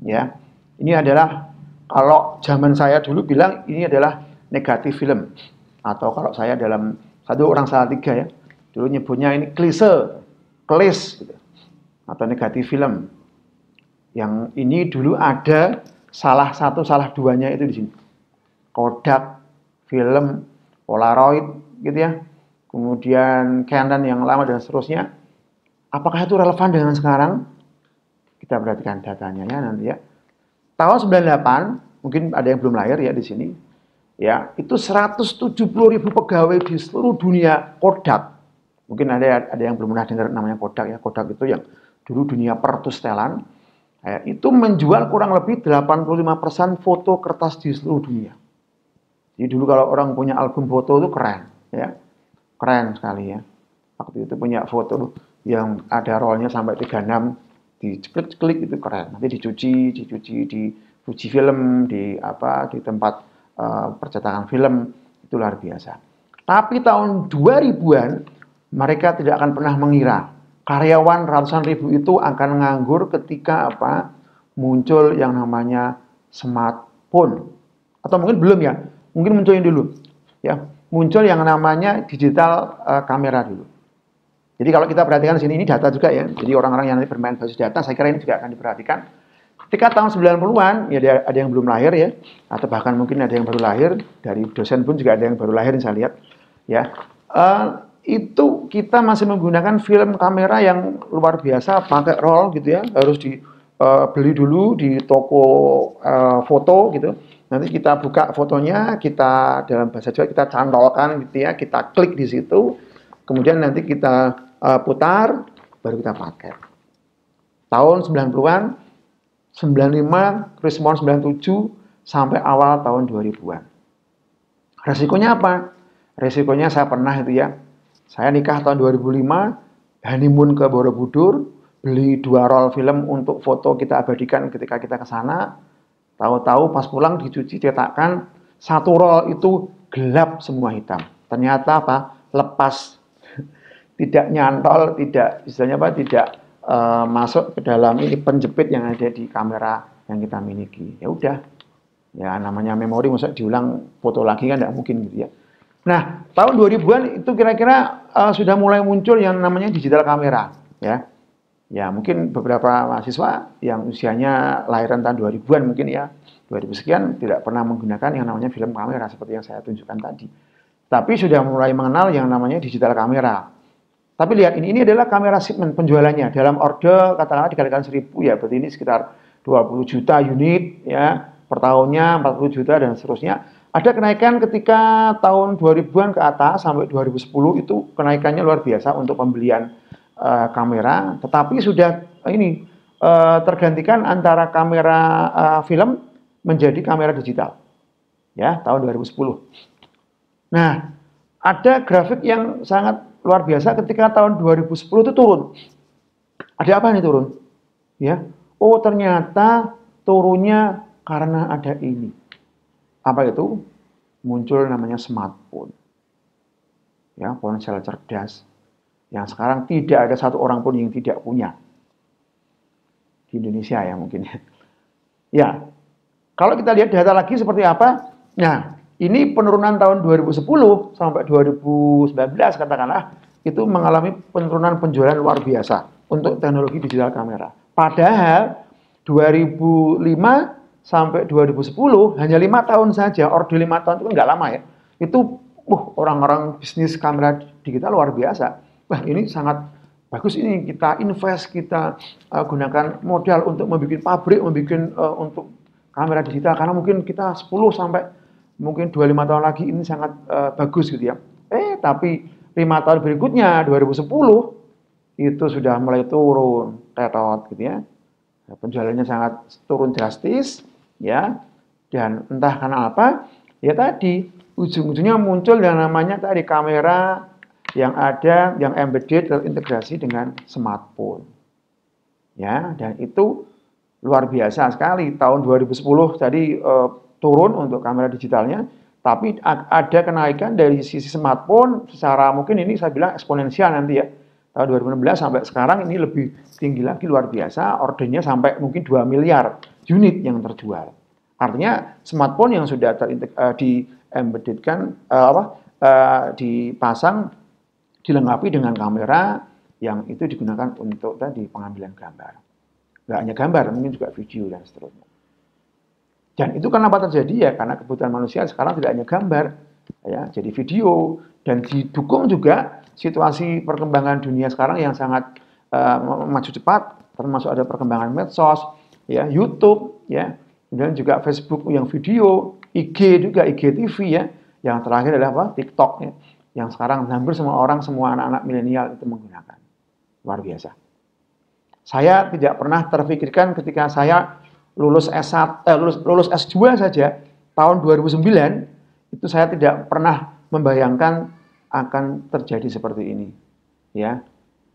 Ya, ini adalah kalau zaman saya dulu bilang ini adalah negatif film atau kalau saya dalam satu orang salah tiga ya Dulu nyebutnya ini klise, klis, gitu. atau negatif film. Yang ini dulu ada salah satu, salah duanya itu di sini. Kodak, film, Polaroid, gitu ya. Kemudian Canon yang lama dan seterusnya. Apakah itu relevan dengan sekarang? Kita perhatikan datanya ya nanti ya. Tahun 98, mungkin ada yang belum lahir ya di sini. Ya, itu 170 ribu pegawai di seluruh dunia Kodak Mungkin ada ada yang belum pernah dengar namanya Kodak ya. Kodak itu yang dulu dunia pertustelan. Eh, itu menjual kurang lebih 85% foto kertas di seluruh dunia. Jadi dulu kalau orang punya album foto itu keren, ya. Keren sekali ya. Waktu itu punya foto yang ada rollnya sampai 36 klik klik itu keren. Nanti dicuci, dicuci di Fuji Film, di apa di tempat uh, percetakan film itu luar biasa. Tapi tahun 2000-an mereka tidak akan pernah mengira karyawan ratusan ribu itu akan nganggur ketika apa muncul yang namanya smartphone atau mungkin belum ya mungkin munculnya dulu ya muncul yang namanya digital uh, kamera dulu jadi kalau kita perhatikan di sini ini data juga ya jadi orang-orang yang bermain basis data saya kira ini juga akan diperhatikan ketika tahun 90-an ya ada, ada yang belum lahir ya atau bahkan mungkin ada yang baru lahir dari dosen pun juga ada yang baru lahir yang saya lihat ya uh, itu kita masih menggunakan film kamera yang luar biasa pakai roll gitu ya harus dibeli eh, uh, dulu di toko uh, foto gitu nanti kita buka fotonya kita dalam bahasa Jawa kita cantolkan gitu ya kita klik di situ kemudian nanti kita uh, putar baru kita pakai tahun 90-an 95 Christmas 97 sampai awal tahun 2000-an resikonya apa resikonya saya pernah itu ya saya nikah tahun 2005, honeymoon ke Borobudur, beli dua roll film untuk foto kita abadikan ketika kita ke sana. Tahu-tahu pas pulang dicuci cetakan, satu roll itu gelap semua hitam. Ternyata apa? Lepas. Tidak nyantol, tidak istilahnya apa? Tidak uh, masuk ke dalam ini penjepit yang ada di kamera yang kita miliki. Ya udah. Ya namanya memori masa diulang foto lagi kan tidak mungkin gitu ya. Nah, tahun 2000-an itu kira-kira uh, sudah mulai muncul yang namanya digital kamera, ya. Ya, mungkin beberapa mahasiswa yang usianya lahiran tahun 2000-an mungkin ya, 2000 sekian tidak pernah menggunakan yang namanya film kamera seperti yang saya tunjukkan tadi. Tapi sudah mulai mengenal yang namanya digital kamera. Tapi lihat ini, ini adalah kamera shipment penjualannya dalam order katakanlah dikalikan 1000 ya, berarti ini sekitar 20 juta unit ya per tahunnya, 40 juta dan seterusnya. Ada kenaikan ketika tahun 2000-an ke atas sampai 2010 itu kenaikannya luar biasa untuk pembelian uh, kamera, tetapi sudah eh, ini uh, tergantikan antara kamera uh, film menjadi kamera digital. Ya, tahun 2010. Nah, ada grafik yang sangat luar biasa ketika tahun 2010 itu turun. Ada apa nih turun? Ya. Oh, ternyata turunnya karena ada ini apa itu? Muncul namanya smartphone. Ya, ponsel cerdas yang sekarang tidak ada satu orang pun yang tidak punya. Di Indonesia ya mungkin. Ya. Kalau kita lihat data lagi seperti apa? Nah, ini penurunan tahun 2010 sampai 2019 katakanlah itu mengalami penurunan penjualan luar biasa untuk teknologi digital kamera. Padahal 2005 sampai 2010 hanya lima tahun saja orde lima tahun itu kan nggak lama ya itu uh orang-orang bisnis kamera digital luar biasa wah ini sangat bagus ini kita invest kita uh, gunakan modal untuk membuat pabrik membuat uh, untuk kamera digital karena mungkin kita 10 sampai mungkin 25 tahun lagi ini sangat uh, bagus gitu ya eh tapi lima tahun berikutnya 2010 itu sudah mulai turun tetot gitu ya penjualannya sangat turun drastis ya dan entah karena apa ya tadi ujung-ujungnya muncul yang namanya tadi kamera yang ada yang embedded terintegrasi dengan smartphone ya dan itu luar biasa sekali tahun 2010 tadi e, turun untuk kamera digitalnya tapi ada kenaikan dari sisi smartphone secara mungkin ini saya bilang eksponensial nanti ya tahun 2016 sampai sekarang ini lebih tinggi lagi luar biasa ordernya sampai mungkin 2 miliar unit yang terjual artinya smartphone yang sudah terintek, eh, di embeddedkan uh, eh, apa uh, dipasang dilengkapi dengan kamera yang itu digunakan untuk tadi pengambilan gambar nggak hanya gambar mungkin juga video dan seterusnya dan itu kenapa terjadi ya karena kebutuhan manusia sekarang tidak hanya gambar ya jadi video dan didukung juga situasi perkembangan dunia sekarang yang sangat uh, maju cepat, termasuk ada perkembangan medsos, ya, YouTube, ya, dan juga Facebook yang video, IG juga IG TV ya, yang terakhir adalah apa? TikTok ya, yang sekarang hampir semua orang, semua anak-anak milenial itu menggunakan, luar biasa. Saya tidak pernah terpikirkan ketika saya lulus S1, eh, lulus, lulus S2 saja tahun 2009 itu saya tidak pernah membayangkan akan terjadi seperti ini. Ya,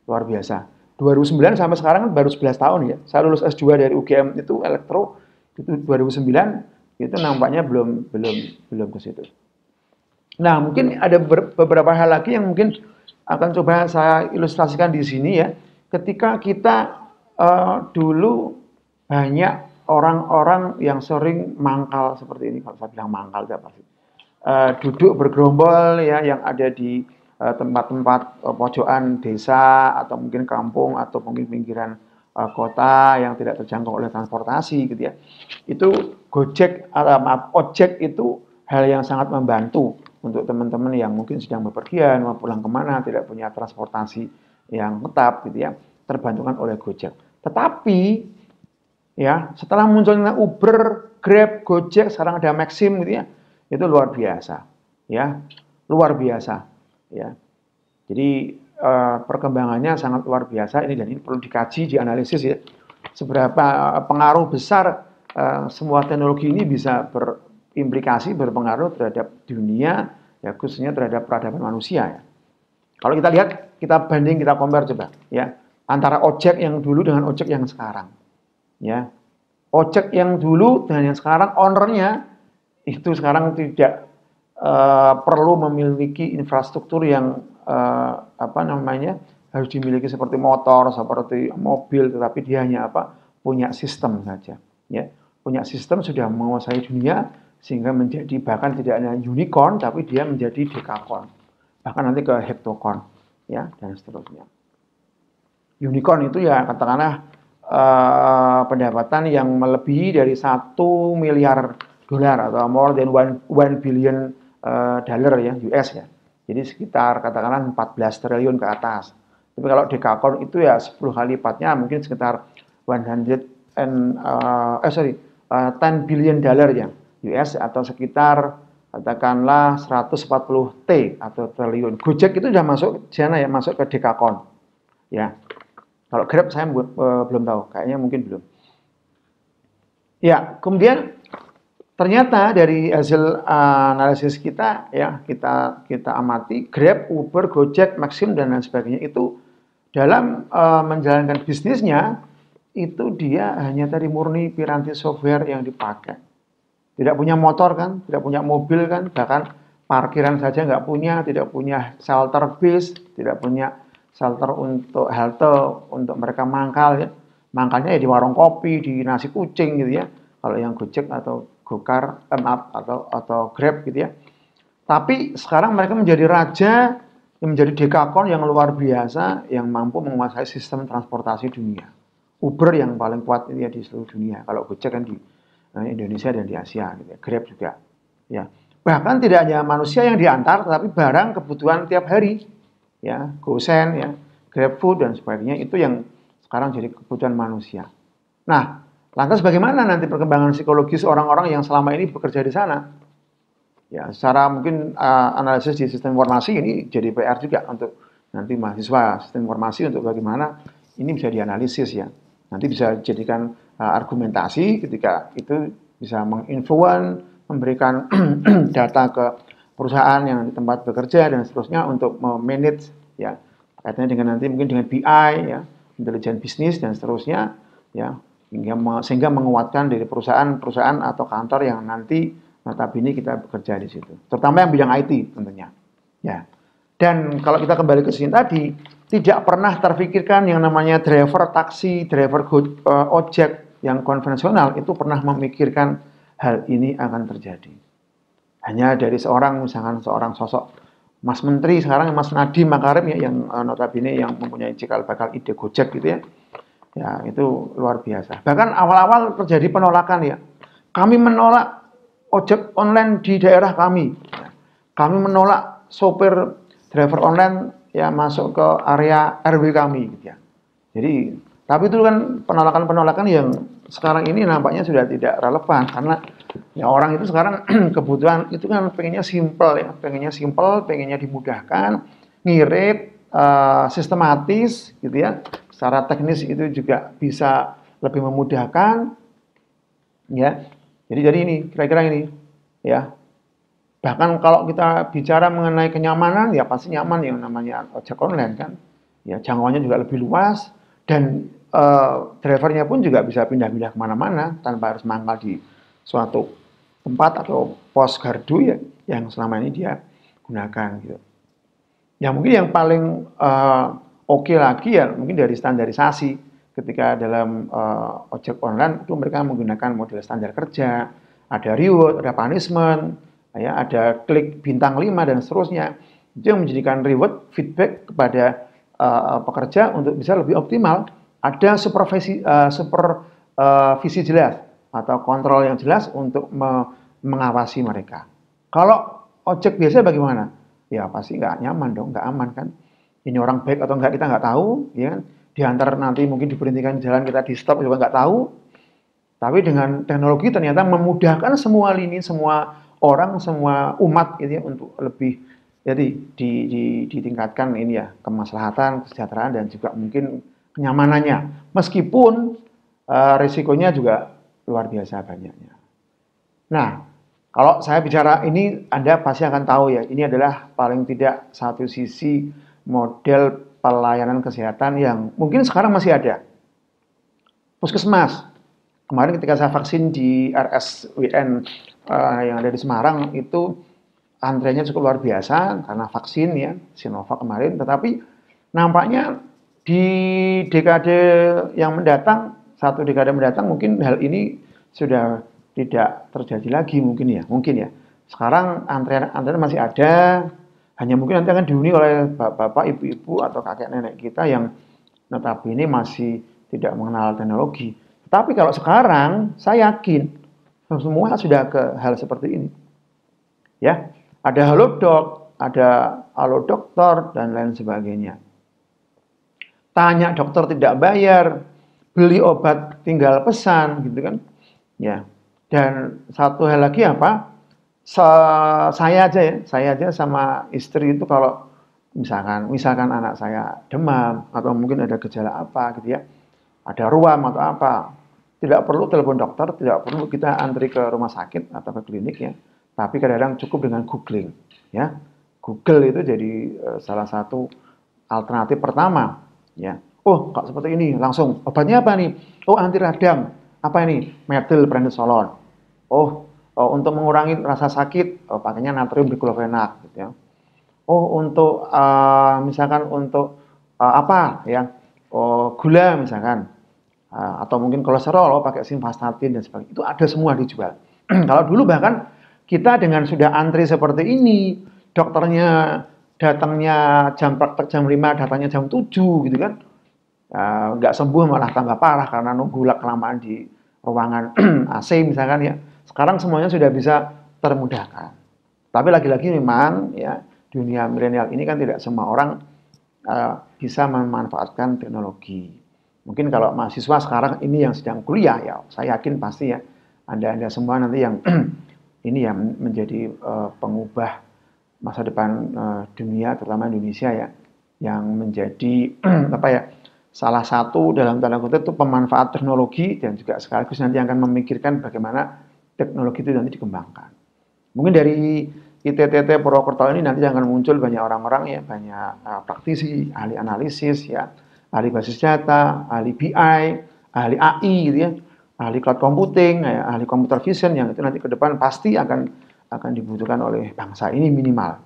luar biasa. 2009 sampai sekarang kan baru 11 tahun ya. Saya lulus S2 dari UGM itu elektro itu 2009 itu nampaknya belum belum belum ke situ. Nah, mungkin ada beberapa hal lagi yang mungkin akan coba saya ilustrasikan di sini ya. Ketika kita uh, dulu banyak orang-orang yang sering mangkal seperti ini, kalau saya bilang mangkal itu uh, duduk bergerombol ya yang ada di eh, tempat-tempat uh, pojokan desa atau mungkin kampung atau mungkin pinggiran uh, kota yang tidak terjangkau oleh transportasi gitu ya. Itu Gojek uh, maaf ojek itu hal yang sangat membantu untuk teman-teman yang mungkin sedang bepergian mau pulang kemana tidak punya transportasi yang tetap gitu ya terbantukan oleh Gojek. Tetapi ya setelah munculnya Uber, Grab, Gojek sekarang ada Maxim gitu ya itu luar biasa ya luar biasa ya jadi eh, perkembangannya sangat luar biasa ini dan ini perlu dikaji dianalisis ya seberapa eh, pengaruh besar eh, semua teknologi ini bisa berimplikasi berpengaruh terhadap dunia ya khususnya terhadap peradaban manusia ya kalau kita lihat kita banding kita compare coba ya antara ojek yang dulu dengan ojek yang sekarang ya ojek yang dulu dengan yang sekarang ownernya itu sekarang tidak uh, perlu memiliki infrastruktur yang uh, apa namanya harus dimiliki seperti motor, seperti mobil, tetapi dia hanya apa punya sistem saja, ya punya sistem sudah menguasai dunia sehingga menjadi bahkan tidak hanya unicorn tapi dia menjadi dekakorn bahkan nanti ke heptokorn ya dan seterusnya unicorn itu ya katakanlah uh, pendapatan yang melebihi dari satu miliar dolar atau more than 1 billion uh, dollar ya US ya. Jadi sekitar katakanlah 14 triliun ke atas. Tapi kalau dekakon itu ya 10 kali lipatnya mungkin sekitar 100 and uh, eh sorry uh, eh, 10 billion dollar ya US atau sekitar katakanlah 140 T atau triliun. Gojek itu sudah masuk sana ya, masuk ke dekakon. Ya. Kalau Grab saya uh, belum tahu, kayaknya mungkin belum. Ya, kemudian Ternyata dari hasil uh, analisis kita ya kita kita amati Grab, Uber, Gojek, Maxim dan lain sebagainya itu dalam uh, menjalankan bisnisnya itu dia hanya dari murni piranti software yang dipakai. Tidak punya motor kan, tidak punya mobil kan, bahkan parkiran saja nggak punya, tidak punya shelter bis tidak punya shelter untuk halte untuk mereka mangkal ya. Mangkalnya ya di warung kopi, di nasi kucing gitu ya. Kalau yang Gojek atau Gokar, turn up atau atau Grab gitu ya. Tapi sekarang mereka menjadi raja, menjadi dekakon yang luar biasa, yang mampu menguasai sistem transportasi dunia. Uber yang paling kuat ini ya di seluruh dunia. Kalau Gojek kan di eh, Indonesia dan di Asia, gitu ya. Grab juga. Ya. Bahkan tidak hanya manusia yang diantar, tapi barang kebutuhan tiap hari. Ya, GoSend, ya, GrabFood dan sebagainya itu yang sekarang jadi kebutuhan manusia. Nah, Lantas bagaimana nanti perkembangan psikologis orang-orang yang selama ini bekerja di sana? Ya, secara mungkin uh, analisis di sistem informasi ini jadi PR juga untuk nanti mahasiswa sistem informasi untuk bagaimana ini bisa dianalisis ya. Nanti bisa dijadikan uh, argumentasi ketika itu bisa menginfluen, memberikan data ke perusahaan yang di tempat bekerja dan seterusnya untuk memanage ya kaitannya dengan nanti mungkin dengan BI ya, intelijen bisnis dan seterusnya ya sehingga, sehingga menguatkan dari perusahaan-perusahaan atau kantor yang nanti ini kita bekerja di situ. Terutama yang bidang IT tentunya. Ya. Dan kalau kita kembali ke sini tadi, tidak pernah terfikirkan yang namanya driver taksi, driver good, uh, eh, ojek yang konvensional itu pernah memikirkan hal ini akan terjadi. Hanya dari seorang misalkan seorang sosok Mas Menteri sekarang Mas Nadiem Makarim ya yang uh, notabene yang mempunyai cikal bakal ide Gojek gitu ya. Ya, itu luar biasa. Bahkan awal-awal terjadi penolakan ya. Kami menolak ojek online di daerah kami. Ya, kami menolak sopir driver online ya masuk ke area RW kami gitu ya. Jadi tapi itu kan penolakan-penolakan yang sekarang ini nampaknya sudah tidak relevan karena ya orang itu sekarang kebutuhan itu kan pengennya simple ya, pengennya simple, pengennya dimudahkan, ngirit, uh, eh, sistematis gitu ya secara teknis itu juga bisa lebih memudahkan ya jadi jadi ini kira-kira ini ya bahkan kalau kita bicara mengenai kenyamanan ya pasti nyaman yang namanya ojek online kan ya jangkauannya juga lebih luas dan uh, drivernya pun juga bisa pindah-pindah kemana-mana tanpa harus mangkal di suatu tempat atau pos gardu ya yang selama ini dia gunakan gitu ya mungkin yang paling uh, oke okay lagi ya mungkin dari standarisasi ketika dalam uh, ojek online itu mereka menggunakan model standar kerja ada reward ada punishment ya ada klik bintang 5 dan seterusnya itu yang menjadikan reward feedback kepada uh, pekerja untuk bisa lebih optimal ada supervisi uh, eh, supervisi uh, jelas atau kontrol yang jelas untuk me mengawasi mereka kalau ojek biasa bagaimana ya pasti nggak nyaman dong nggak aman kan ini orang baik atau enggak kita enggak tahu ya kan diantar nanti mungkin diberhentikan jalan kita di stop juga nggak tahu tapi dengan teknologi ternyata memudahkan semua lini semua orang semua umat gitu ya untuk lebih jadi di, di, ditingkatkan ini ya kemaslahatan kesejahteraan dan juga mungkin kenyamanannya meskipun uh, eh, risikonya juga luar biasa banyaknya nah kalau saya bicara ini Anda pasti akan tahu ya ini adalah paling tidak satu sisi model pelayanan kesehatan yang mungkin sekarang masih ada. Puskesmas. Kemarin ketika saya vaksin di RSWN uh, eh, yang ada di Semarang itu antreannya cukup luar biasa karena vaksin ya Sinovac kemarin. Tetapi nampaknya di dekade yang mendatang satu dekade mendatang mungkin hal ini sudah tidak terjadi lagi mungkin ya mungkin ya sekarang antrean antrean masih ada hanya mungkin nanti akan dihuni oleh bapak-bapak, ibu-ibu atau kakek nenek kita yang ini masih tidak mengenal teknologi. Tetapi kalau sekarang saya yakin semua sudah ke hal seperti ini. Ya, ada halodoc, ada halo dokter dan lain sebagainya. Tanya dokter tidak bayar, beli obat tinggal pesan gitu kan. Ya. Dan satu hal lagi apa? saya aja ya, saya aja sama istri itu kalau misalkan misalkan anak saya demam atau mungkin ada gejala apa gitu ya, ada ruam atau apa, tidak perlu telepon dokter, tidak perlu kita antri ke rumah sakit atau ke klinik ya, tapi kadang-kadang cukup dengan googling ya. Google itu jadi eh, salah satu alternatif pertama ya. Oh, kok seperti ini langsung obatnya apa nih? Oh, anti radang. Apa ini? Metil prednisolon. Oh, Oh, untuk mengurangi rasa sakit, oh, pakainya natrium biklofenak gitu ya. Oh, untuk uh, misalkan untuk uh, apa ya? Oh, gula misalkan. Uh, atau mungkin kolesterol, oh, pakai simvastatin dan sebagainya. Itu ada semua dijual. Kalau dulu bahkan kita dengan sudah antri seperti ini, dokternya datangnya jam praktek jam 5, datangnya jam 7 gitu kan. nggak uh, sembuh malah tambah parah karena nunggu kelamaan di ruangan AC misalkan ya sekarang semuanya sudah bisa termudahkan. Tapi lagi-lagi memang ya dunia milenial ini kan tidak semua orang uh, bisa memanfaatkan teknologi. Mungkin kalau mahasiswa sekarang ini yang sedang kuliah ya, saya yakin pasti ya anda-anda semua nanti yang ini yang menjadi uh, pengubah masa depan uh, dunia terutama Indonesia ya yang menjadi apa ya salah satu dalam tanda kutip itu pemanfaat teknologi dan juga sekaligus nanti akan memikirkan bagaimana teknologi itu nanti dikembangkan. Mungkin dari ITTT Purwokerto ini nanti akan muncul banyak orang-orang ya, banyak eh, praktisi, ahli analisis ya, ahli basis data, ahli BI, ahli AI gitu ya, ahli cloud computing, ya, ahli computer vision yang itu nanti ke depan pasti akan akan dibutuhkan oleh bangsa ini minimal.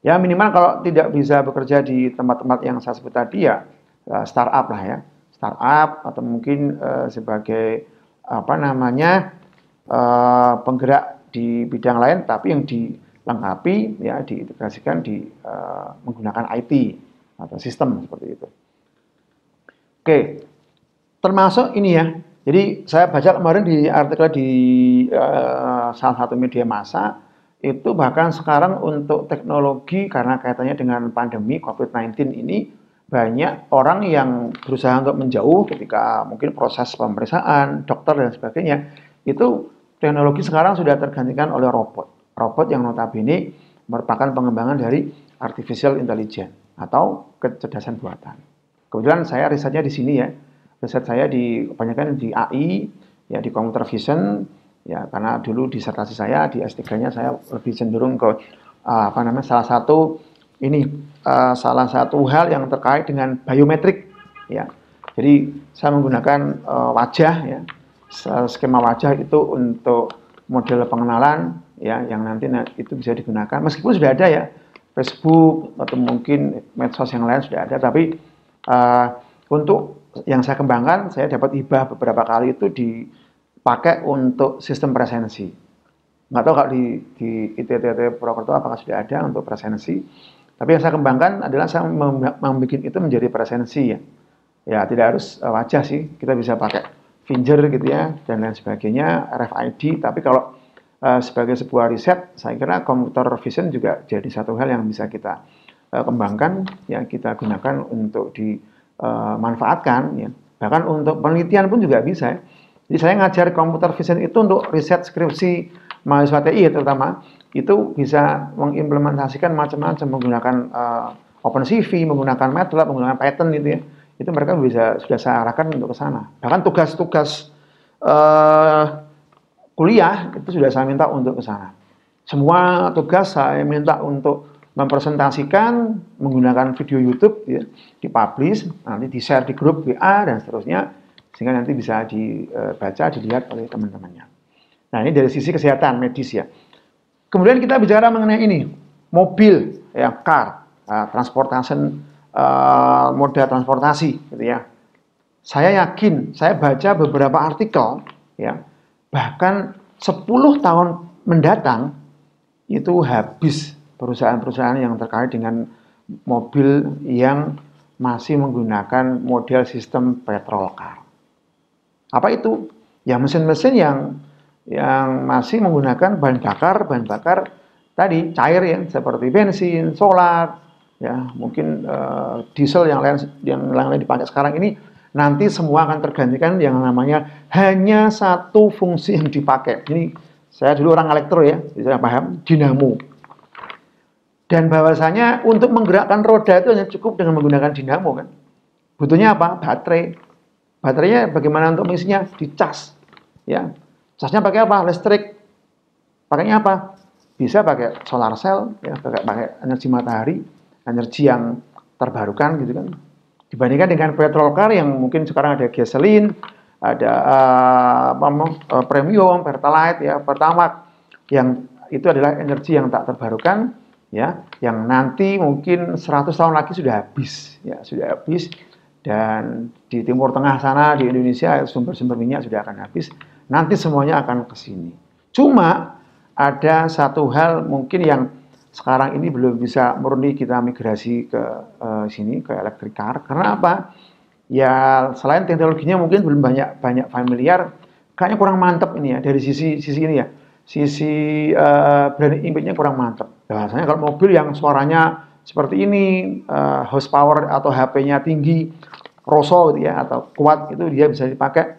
Ya minimal kalau tidak bisa bekerja di tempat-tempat yang saya sebut tadi ya eh, startup lah ya, startup atau mungkin eh, sebagai apa namanya Eh, penggerak di bidang lain, tapi yang dilengkapi, ya diintegrasikan di uh, menggunakan IT atau sistem seperti itu. Oke, termasuk ini ya. Jadi saya baca kemarin di artikel di uh, salah satu media massa itu bahkan sekarang untuk teknologi karena kaitannya dengan pandemi COVID-19 ini banyak orang yang berusaha untuk menjauh ketika mungkin proses pemeriksaan, dokter dan sebagainya itu teknologi sekarang sudah tergantikan oleh robot. Robot yang notabene merupakan pengembangan dari artificial intelligence atau kecerdasan buatan. Kebetulan saya risetnya di sini ya. Riset saya di kebanyakan di AI, ya di computer vision, ya karena dulu disertasi saya di s nya saya lebih cenderung ke ah, apa namanya salah satu ini ah, salah satu hal yang terkait dengan biometrik ya. Jadi saya menggunakan ah, wajah ya skema wajah itu untuk model pengenalan ya yang nanti itu bisa digunakan meskipun sudah ada ya Facebook atau mungkin medsos yang lain sudah ada tapi uh, untuk yang saya kembangkan saya dapat hibah beberapa kali itu dipakai untuk sistem presensi nggak tahu kalau di, di ITTT Prokerto apakah sudah ada untuk presensi tapi yang saya kembangkan adalah saya membuat mem itu menjadi presensi ya ya tidak harus eh, wajah sih kita bisa pakai finger gitu ya dan lain sebagainya RFID tapi kalau uh, sebagai sebuah riset saya kira komputer vision juga jadi satu hal yang bisa kita uh, kembangkan ya kita gunakan untuk dimanfaatkan eh, uh, ya bahkan untuk penelitian pun juga bisa ya. jadi saya ngajar komputer vision itu untuk riset skripsi mahasiswa TI terutama itu bisa mengimplementasikan macam-macam menggunakan uh, OpenCV menggunakan MATLAB menggunakan Python gitu ya itu mereka bisa sudah saya arahkan untuk ke sana. Bahkan tugas-tugas uh, kuliah itu sudah saya minta untuk ke sana. Semua tugas saya minta untuk mempresentasikan menggunakan video YouTube, ya, dipublish, nanti di-share di grup WA dan seterusnya, sehingga nanti bisa dibaca, dilihat oleh teman-temannya. Nah ini dari sisi kesehatan medis ya. Kemudian kita bicara mengenai ini, mobil, ya, car, uh, eh, transportation uh, eh, moda transportasi gitu ya. Saya yakin, saya baca beberapa artikel ya, bahkan 10 tahun mendatang itu habis perusahaan-perusahaan yang terkait dengan mobil yang masih menggunakan model sistem petrol car. Apa itu? Ya mesin-mesin yang yang masih menggunakan bahan bakar, bahan bakar tadi cair ya seperti bensin, solar, ya mungkin uh, diesel yang lain yang lain dipakai sekarang ini nanti semua akan tergantikan yang namanya hanya satu fungsi yang dipakai. Ini saya dulu orang elektro ya, saya paham dinamo. Dan bahwasanya untuk menggerakkan roda itu hanya cukup dengan menggunakan dinamo kan. Butuhnya apa? Baterai. Baterainya bagaimana untuk mengisinya? Dicas. Ya. Casnya pakai apa? Listrik. Pakainya apa? Bisa pakai solar cell, ya, pakai, pakai energi matahari, energi yang terbarukan gitu kan dibandingkan dengan petrol car yang mungkin sekarang ada gasolin ada uh, premium pertalite ya pertama yang itu adalah energi yang tak terbarukan ya yang nanti mungkin 100 tahun lagi sudah habis ya sudah habis dan di timur tengah sana di Indonesia sumber-sumber minyak sudah akan habis nanti semuanya akan ke sini cuma ada satu hal mungkin yang sekarang ini belum bisa murni kita migrasi ke uh, sini ke electric car karena apa ya selain teknologinya mungkin belum banyak banyak familiar kayaknya kurang mantap ini ya dari sisi sisi ini ya sisi uh, brand image-nya kurang mantap bahasanya kalau mobil yang suaranya seperti ini uh, horsepower atau HP-nya tinggi rosso gitu ya atau kuat itu dia bisa dipakai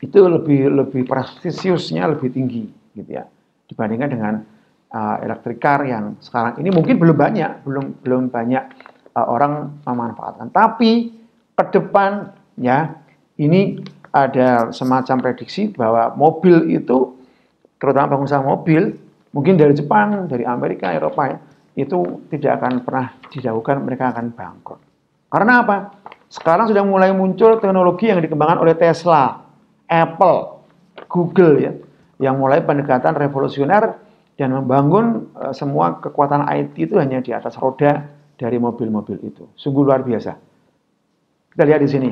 itu lebih lebih prestisiusnya lebih tinggi gitu ya dibandingkan dengan uh, electric car yang sekarang ini mungkin belum banyak, belum belum banyak uh, orang memanfaatkan. Tapi ke depan ya ini ada semacam prediksi bahwa mobil itu terutama pengusaha mobil mungkin dari Jepang, dari Amerika, Eropa ya, itu tidak akan pernah dijauhkan, mereka akan bangkrut. Karena apa? Sekarang sudah mulai muncul teknologi yang dikembangkan oleh Tesla, Apple, Google ya, yang mulai pendekatan revolusioner dan membangun eh, semua kekuatan IT itu hanya di atas roda dari mobil-mobil itu. Sungguh luar biasa. Kita lihat di sini.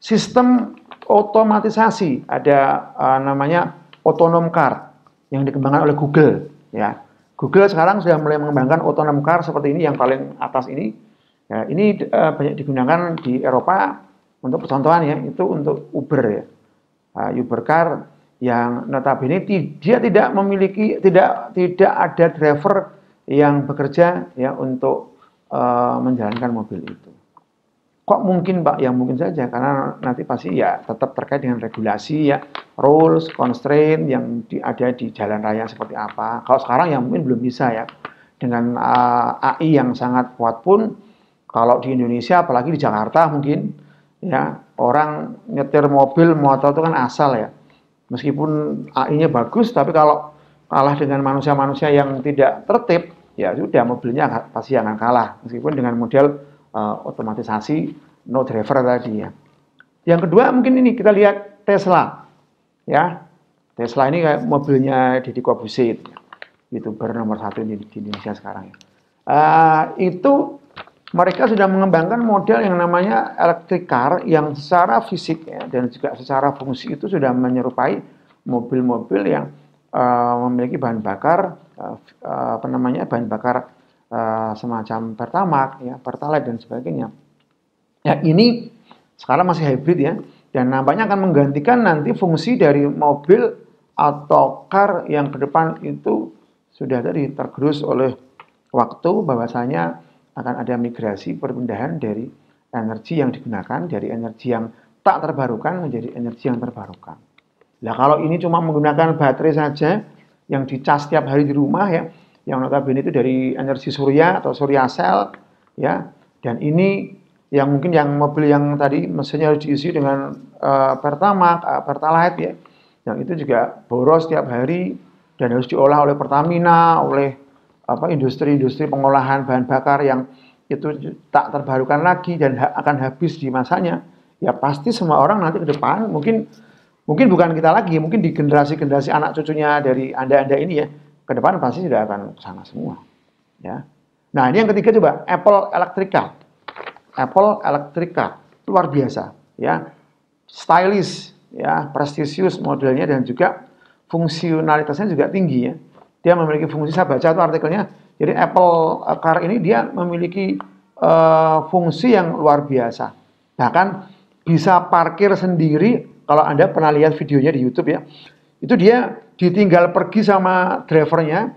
Sistem otomatisasi ada uh, namanya otonom car yang dikembangkan oleh Google ya. Google sekarang sudah mulai mengembangkan otonom car seperti ini yang paling atas ini. Ya, ini uh, banyak digunakan di Eropa untuk percontohan ya, itu untuk Uber ya. Uh, Uber car yang notabene dia tidak memiliki tidak tidak ada driver yang bekerja ya untuk uh, menjalankan mobil itu. Kok mungkin Pak? yang mungkin saja karena nanti pasti ya tetap terkait dengan regulasi ya, rules, constraint yang di, ada di jalan raya seperti apa. Kalau sekarang yang mungkin belum bisa ya. Dengan uh, eh, AI yang sangat kuat pun kalau di Indonesia apalagi di Jakarta mungkin ya orang nyetir mobil motor itu kan asal ya meskipun AI-nya bagus, tapi kalau kalah dengan manusia-manusia yang tidak tertib, ya sudah mobilnya pasti akan kalah, meskipun dengan model uh, otomatisasi no driver tadi ya. Yang kedua mungkin ini kita lihat Tesla, ya Tesla ini kayak mobilnya Deddy Corbuzier, ya. youtuber nomor satu di, Indonesia sekarang Uh, itu mereka sudah mengembangkan model yang namanya electric car yang secara fisik ya, dan juga secara fungsi itu sudah menyerupai mobil-mobil yang uh, memiliki bahan bakar uh, apa namanya bahan bakar uh, semacam pertamax, ya pertalite dan sebagainya ya ini sekarang masih hybrid ya dan nampaknya akan menggantikan nanti fungsi dari mobil atau car yang ke depan itu sudah tadi tergerus oleh waktu bahwasanya akan ada migrasi perpindahan dari energi yang digunakan dari energi yang tak terbarukan menjadi energi yang terbarukan. Nah kalau ini cuma menggunakan baterai saja yang dicas setiap hari di rumah ya, yang notabene itu dari energi surya atau surya sel ya, dan ini yang mungkin yang mobil yang tadi mesinnya harus diisi dengan uh, pertamax, uh, pertalite ya, yang itu juga boros setiap hari dan harus diolah oleh Pertamina, oleh apa industri-industri pengolahan bahan bakar yang itu tak terbarukan lagi dan ha akan habis di masanya, ya pasti semua orang nanti ke depan mungkin mungkin bukan kita lagi, mungkin di generasi-generasi anak cucunya dari Anda-anda ini ya, ke depan pasti sudah akan sama semua. Ya. Nah, ini yang ketiga coba Apple Electric Car. Apple Electric Car luar biasa ya. Stylish ya, prestisius modelnya dan juga fungsionalitasnya juga tinggi ya dia memiliki fungsi saya baca itu artikelnya. Jadi Apple eh, Car ini dia memiliki uh, fungsi yang luar biasa. Bahkan bisa parkir sendiri kalau Anda pernah lihat videonya di YouTube ya. Itu dia ditinggal pergi sama drivernya.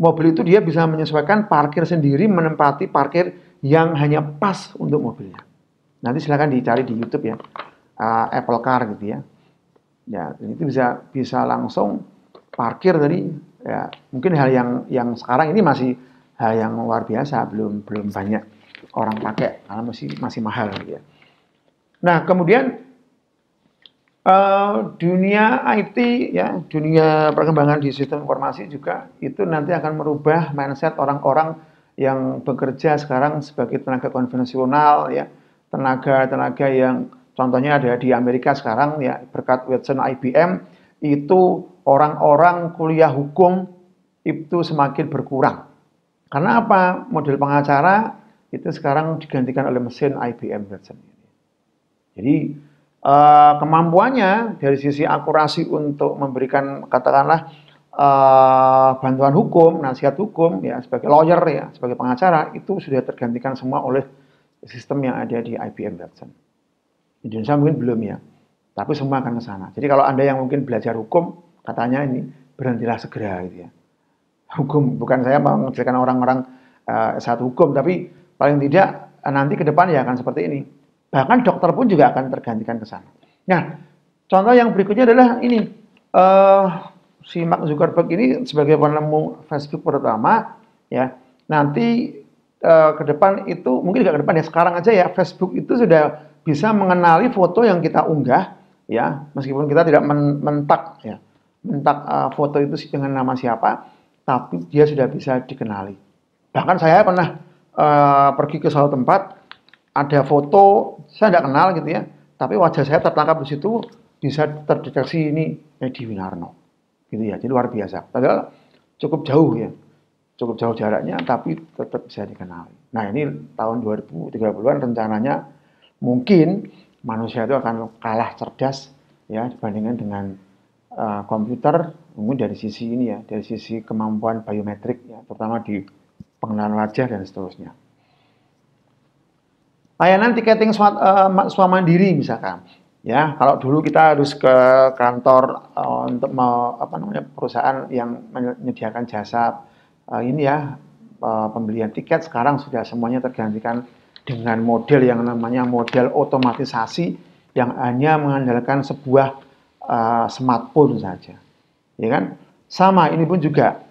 Mobil itu dia bisa menyesuaikan parkir sendiri menempati parkir yang hanya pas untuk mobilnya. Nanti silahkan dicari di YouTube ya. Uh, Apple Car gitu ya. Ya, itu bisa bisa langsung parkir dari ya mungkin hal yang yang sekarang ini masih hal yang luar biasa belum belum banyak orang pakai karena masih masih mahal gitu ya nah kemudian uh, dunia IT ya dunia perkembangan di sistem informasi juga itu nanti akan merubah mindset orang-orang yang bekerja sekarang sebagai tenaga konvensional ya tenaga tenaga yang contohnya ada di Amerika sekarang ya berkat Watson IBM itu orang-orang kuliah hukum itu semakin berkurang. Karena apa? Model pengacara itu sekarang digantikan oleh mesin IBM Watson. Jadi eh, kemampuannya dari sisi akurasi untuk memberikan katakanlah eh, bantuan hukum, nasihat hukum ya sebagai lawyer ya, sebagai pengacara itu sudah tergantikan semua oleh sistem yang ada di IBM Watson. Indonesia mungkin belum ya, tapi semua akan ke sana. Jadi kalau Anda yang mungkin belajar hukum katanya ini berhentilah segera gitu ya. Hukum bukan saya mau orang-orang uh, saat hukum tapi paling tidak eh, nanti ke depan ya akan seperti ini. Bahkan dokter pun juga akan tergantikan ke sana. Nah, contoh yang berikutnya adalah ini uh, si Mark Zuckerberg ini sebagai penemu Facebook pertama ya. Nanti uh, ke depan itu mungkin nggak ke depan ya sekarang aja ya Facebook itu sudah bisa mengenali foto yang kita unggah ya meskipun kita tidak mentak ya mentak uh, eh, foto itu dengan nama siapa, tapi dia sudah bisa dikenali. Bahkan saya pernah uh, pergi ke suatu tempat, ada foto, saya tidak kenal gitu ya, tapi wajah saya tertangkap di situ, bisa terdeteksi ini Edi Winarno. Gitu ya, jadi luar biasa. Padahal cukup jauh ya, cukup jauh jaraknya, tapi tetap bisa dikenali. Nah ini tahun 2030-an rencananya mungkin manusia itu akan kalah cerdas ya dibandingkan dengan Eh, komputer mungkin dari sisi ini ya, dari sisi kemampuan biometrik ya, terutama di pengenalan wajah dan seterusnya. Layanan tiketing swab uh, eh, mandiri misalkan, ya kalau dulu kita harus ke kantor uh, untuk mau apa namanya perusahaan yang menyediakan jasa uh, ini ya uh, pembelian tiket sekarang sudah semuanya tergantikan dengan model yang namanya model otomatisasi yang hanya mengandalkan sebuah uh, smartphone saja. Ya kan? Sama ini pun juga.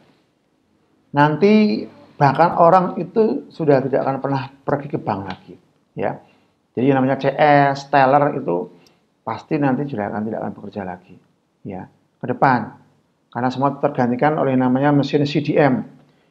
Nanti bahkan orang itu sudah tidak akan pernah pergi ke bank lagi, ya. Jadi yang namanya CS, teller itu pasti nanti juga akan tidak akan bekerja lagi, ya. Ke depan. Karena semua tergantikan oleh namanya mesin CDM,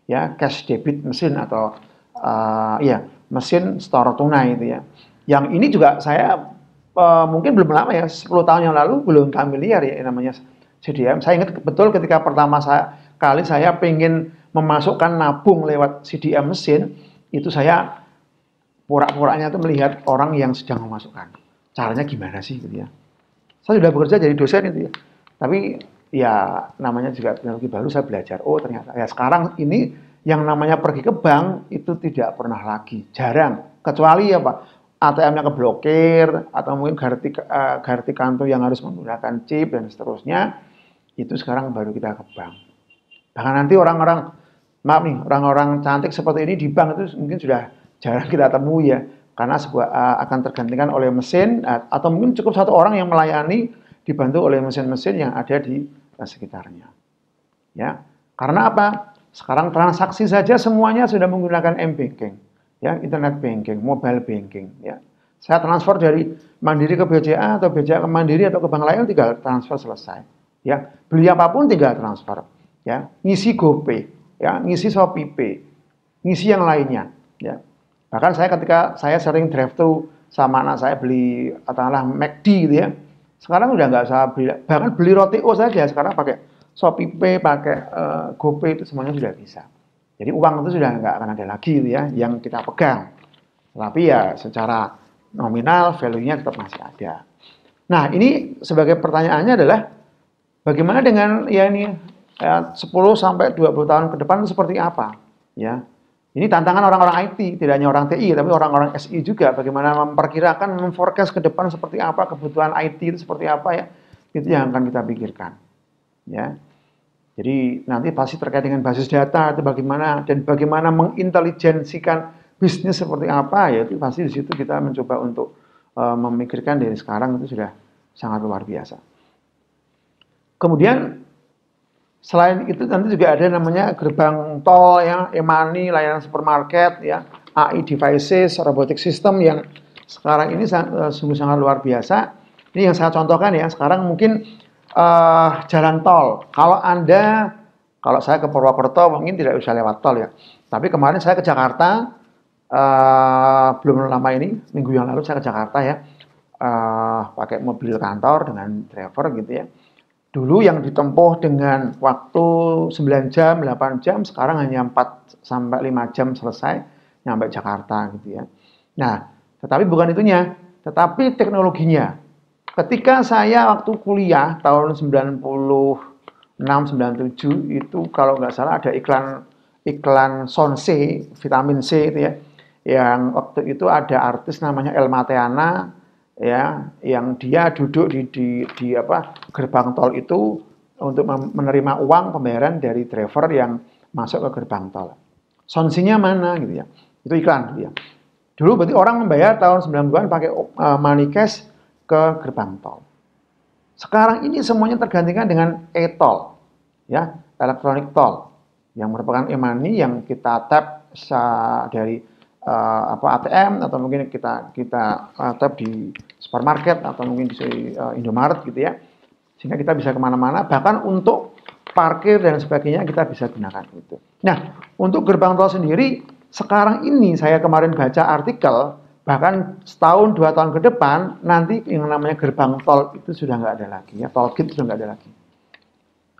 ya, cash debit mesin atau uh, ya, mesin store tunai itu ya. Yang ini juga saya Eh, mungkin belum lama ya 10 tahun yang lalu belum familiar ya namanya CDM. Saya ingat betul ketika pertama saya, kali saya pengen memasukkan nabung lewat CDM mesin itu saya pura-puranya itu melihat orang yang sedang memasukkan. Caranya gimana sih gitu ya. Saya sudah bekerja jadi dosen itu ya. Tapi ya namanya juga teknologi baru saya belajar. Oh ternyata ya sekarang ini yang namanya pergi ke bank itu tidak pernah lagi, jarang. Kecuali ya Pak, ATM-nya keblokir atau mungkin garti uh, garti kantor yang harus menggunakan chip dan seterusnya itu sekarang baru kita ke bank. Bahkan nanti orang-orang maaf nih orang-orang cantik seperti ini di bank itu mungkin sudah jarang kita temui ya karena sebuah uh, akan tergantikan oleh mesin uh, atau mungkin cukup satu orang yang melayani dibantu oleh mesin-mesin yang ada di eh, sekitarnya. Ya. Karena apa? Sekarang transaksi saja semuanya sudah menggunakan m-banking ya internet banking, mobile banking, ya. Saya transfer dari Mandiri ke BCA atau BCA ke Mandiri atau ke bank lain tinggal transfer selesai, ya. Beli apapun tinggal transfer, ya. Ngisi GoPay, ya, ngisi ShopeePay, ngisi yang lainnya, ya. Bahkan saya ketika saya sering drive thru sama anak saya beli katakanlah McD gitu ya. Sekarang udah nggak usah beli, bahkan beli roti o oh, saya sekarang pakai ShopeePay, pakai uh, GoPay itu semuanya sudah bisa. Jadi uang itu sudah nggak akan ada lagi gitu ya yang kita pegang. Tapi ya secara nominal value-nya tetap masih ada. Nah ini sebagai pertanyaannya adalah bagaimana dengan ya ini ya, 10 sampai 20 tahun ke depan seperti apa ya. Ini tantangan orang-orang IT, tidak hanya orang TI, tapi orang-orang SI juga. Bagaimana memperkirakan, memforecast ke depan seperti apa, kebutuhan IT itu seperti apa ya, itu yang akan kita pikirkan. Ya, jadi nanti pasti terkait dengan basis data itu bagaimana dan bagaimana mengintelijensikan bisnis seperti apa ya itu pasti di situ kita mencoba untuk e, memikirkan dari sekarang itu sudah sangat luar biasa. Kemudian selain itu nanti juga ada namanya gerbang tol ya, e layanan supermarket ya, AI devices, robotic system yang sekarang ini sangat eh, sungguh sangat luar biasa. Ini yang saya contohkan ya, sekarang mungkin uh, jalan tol. Kalau Anda, kalau saya ke Purwokerto mungkin tidak usah lewat tol ya. Tapi kemarin saya ke Jakarta, uh, belum lama ini, minggu yang lalu saya ke Jakarta ya, uh, pakai mobil kantor dengan driver gitu ya. Dulu yang ditempuh dengan waktu 9 jam, 8 jam, sekarang hanya 4 sampai 5 jam selesai nyampe Jakarta gitu ya. Nah, tetapi bukan itunya, tetapi teknologinya ketika saya waktu kuliah tahun 96 97 itu kalau nggak salah ada iklan iklan Sonse vitamin C itu ya yang waktu itu ada artis namanya El Mateana ya yang dia duduk di di, di apa gerbang tol itu untuk menerima uang pembayaran dari driver yang masuk ke gerbang tol. Sonsinya mana gitu ya. Itu iklan gitu ya. Dulu berarti orang membayar tahun 90-an pakai uh, money cash ke gerbang tol. Sekarang ini semuanya tergantikan dengan e-tol, ya, elektronik tol, yang merupakan e-money yang kita tap dari uh, apa ATM atau mungkin kita kita uh, tap di supermarket atau mungkin di uh, Indomaret gitu ya, sehingga kita bisa kemana-mana. Bahkan untuk parkir dan sebagainya kita bisa gunakan itu. Nah, untuk gerbang tol sendiri sekarang ini saya kemarin baca artikel bahkan setahun dua tahun ke depan nanti yang namanya gerbang tol itu sudah nggak ada lagi ya tol gate sudah nggak ada lagi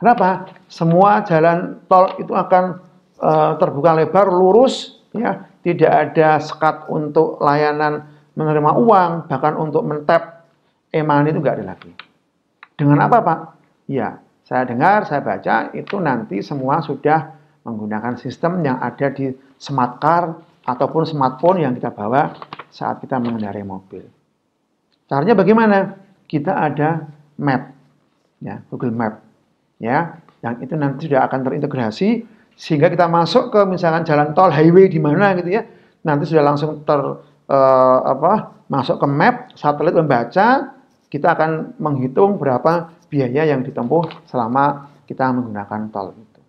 kenapa semua jalan tol itu akan e, terbuka lebar lurus ya tidak ada sekat untuk layanan menerima uang bahkan untuk mentap emang itu nggak ada lagi dengan apa pak ya saya dengar saya baca itu nanti semua sudah menggunakan sistem yang ada di smart car ataupun smartphone yang kita bawa saat kita mengendarai mobil. Caranya bagaimana? Kita ada map, ya Google Map, ya yang itu nanti sudah akan terintegrasi sehingga kita masuk ke misalkan jalan tol highway di mana gitu ya nanti sudah langsung ter uh, apa masuk ke map satelit membaca kita akan menghitung berapa biaya yang ditempuh selama kita menggunakan tol itu.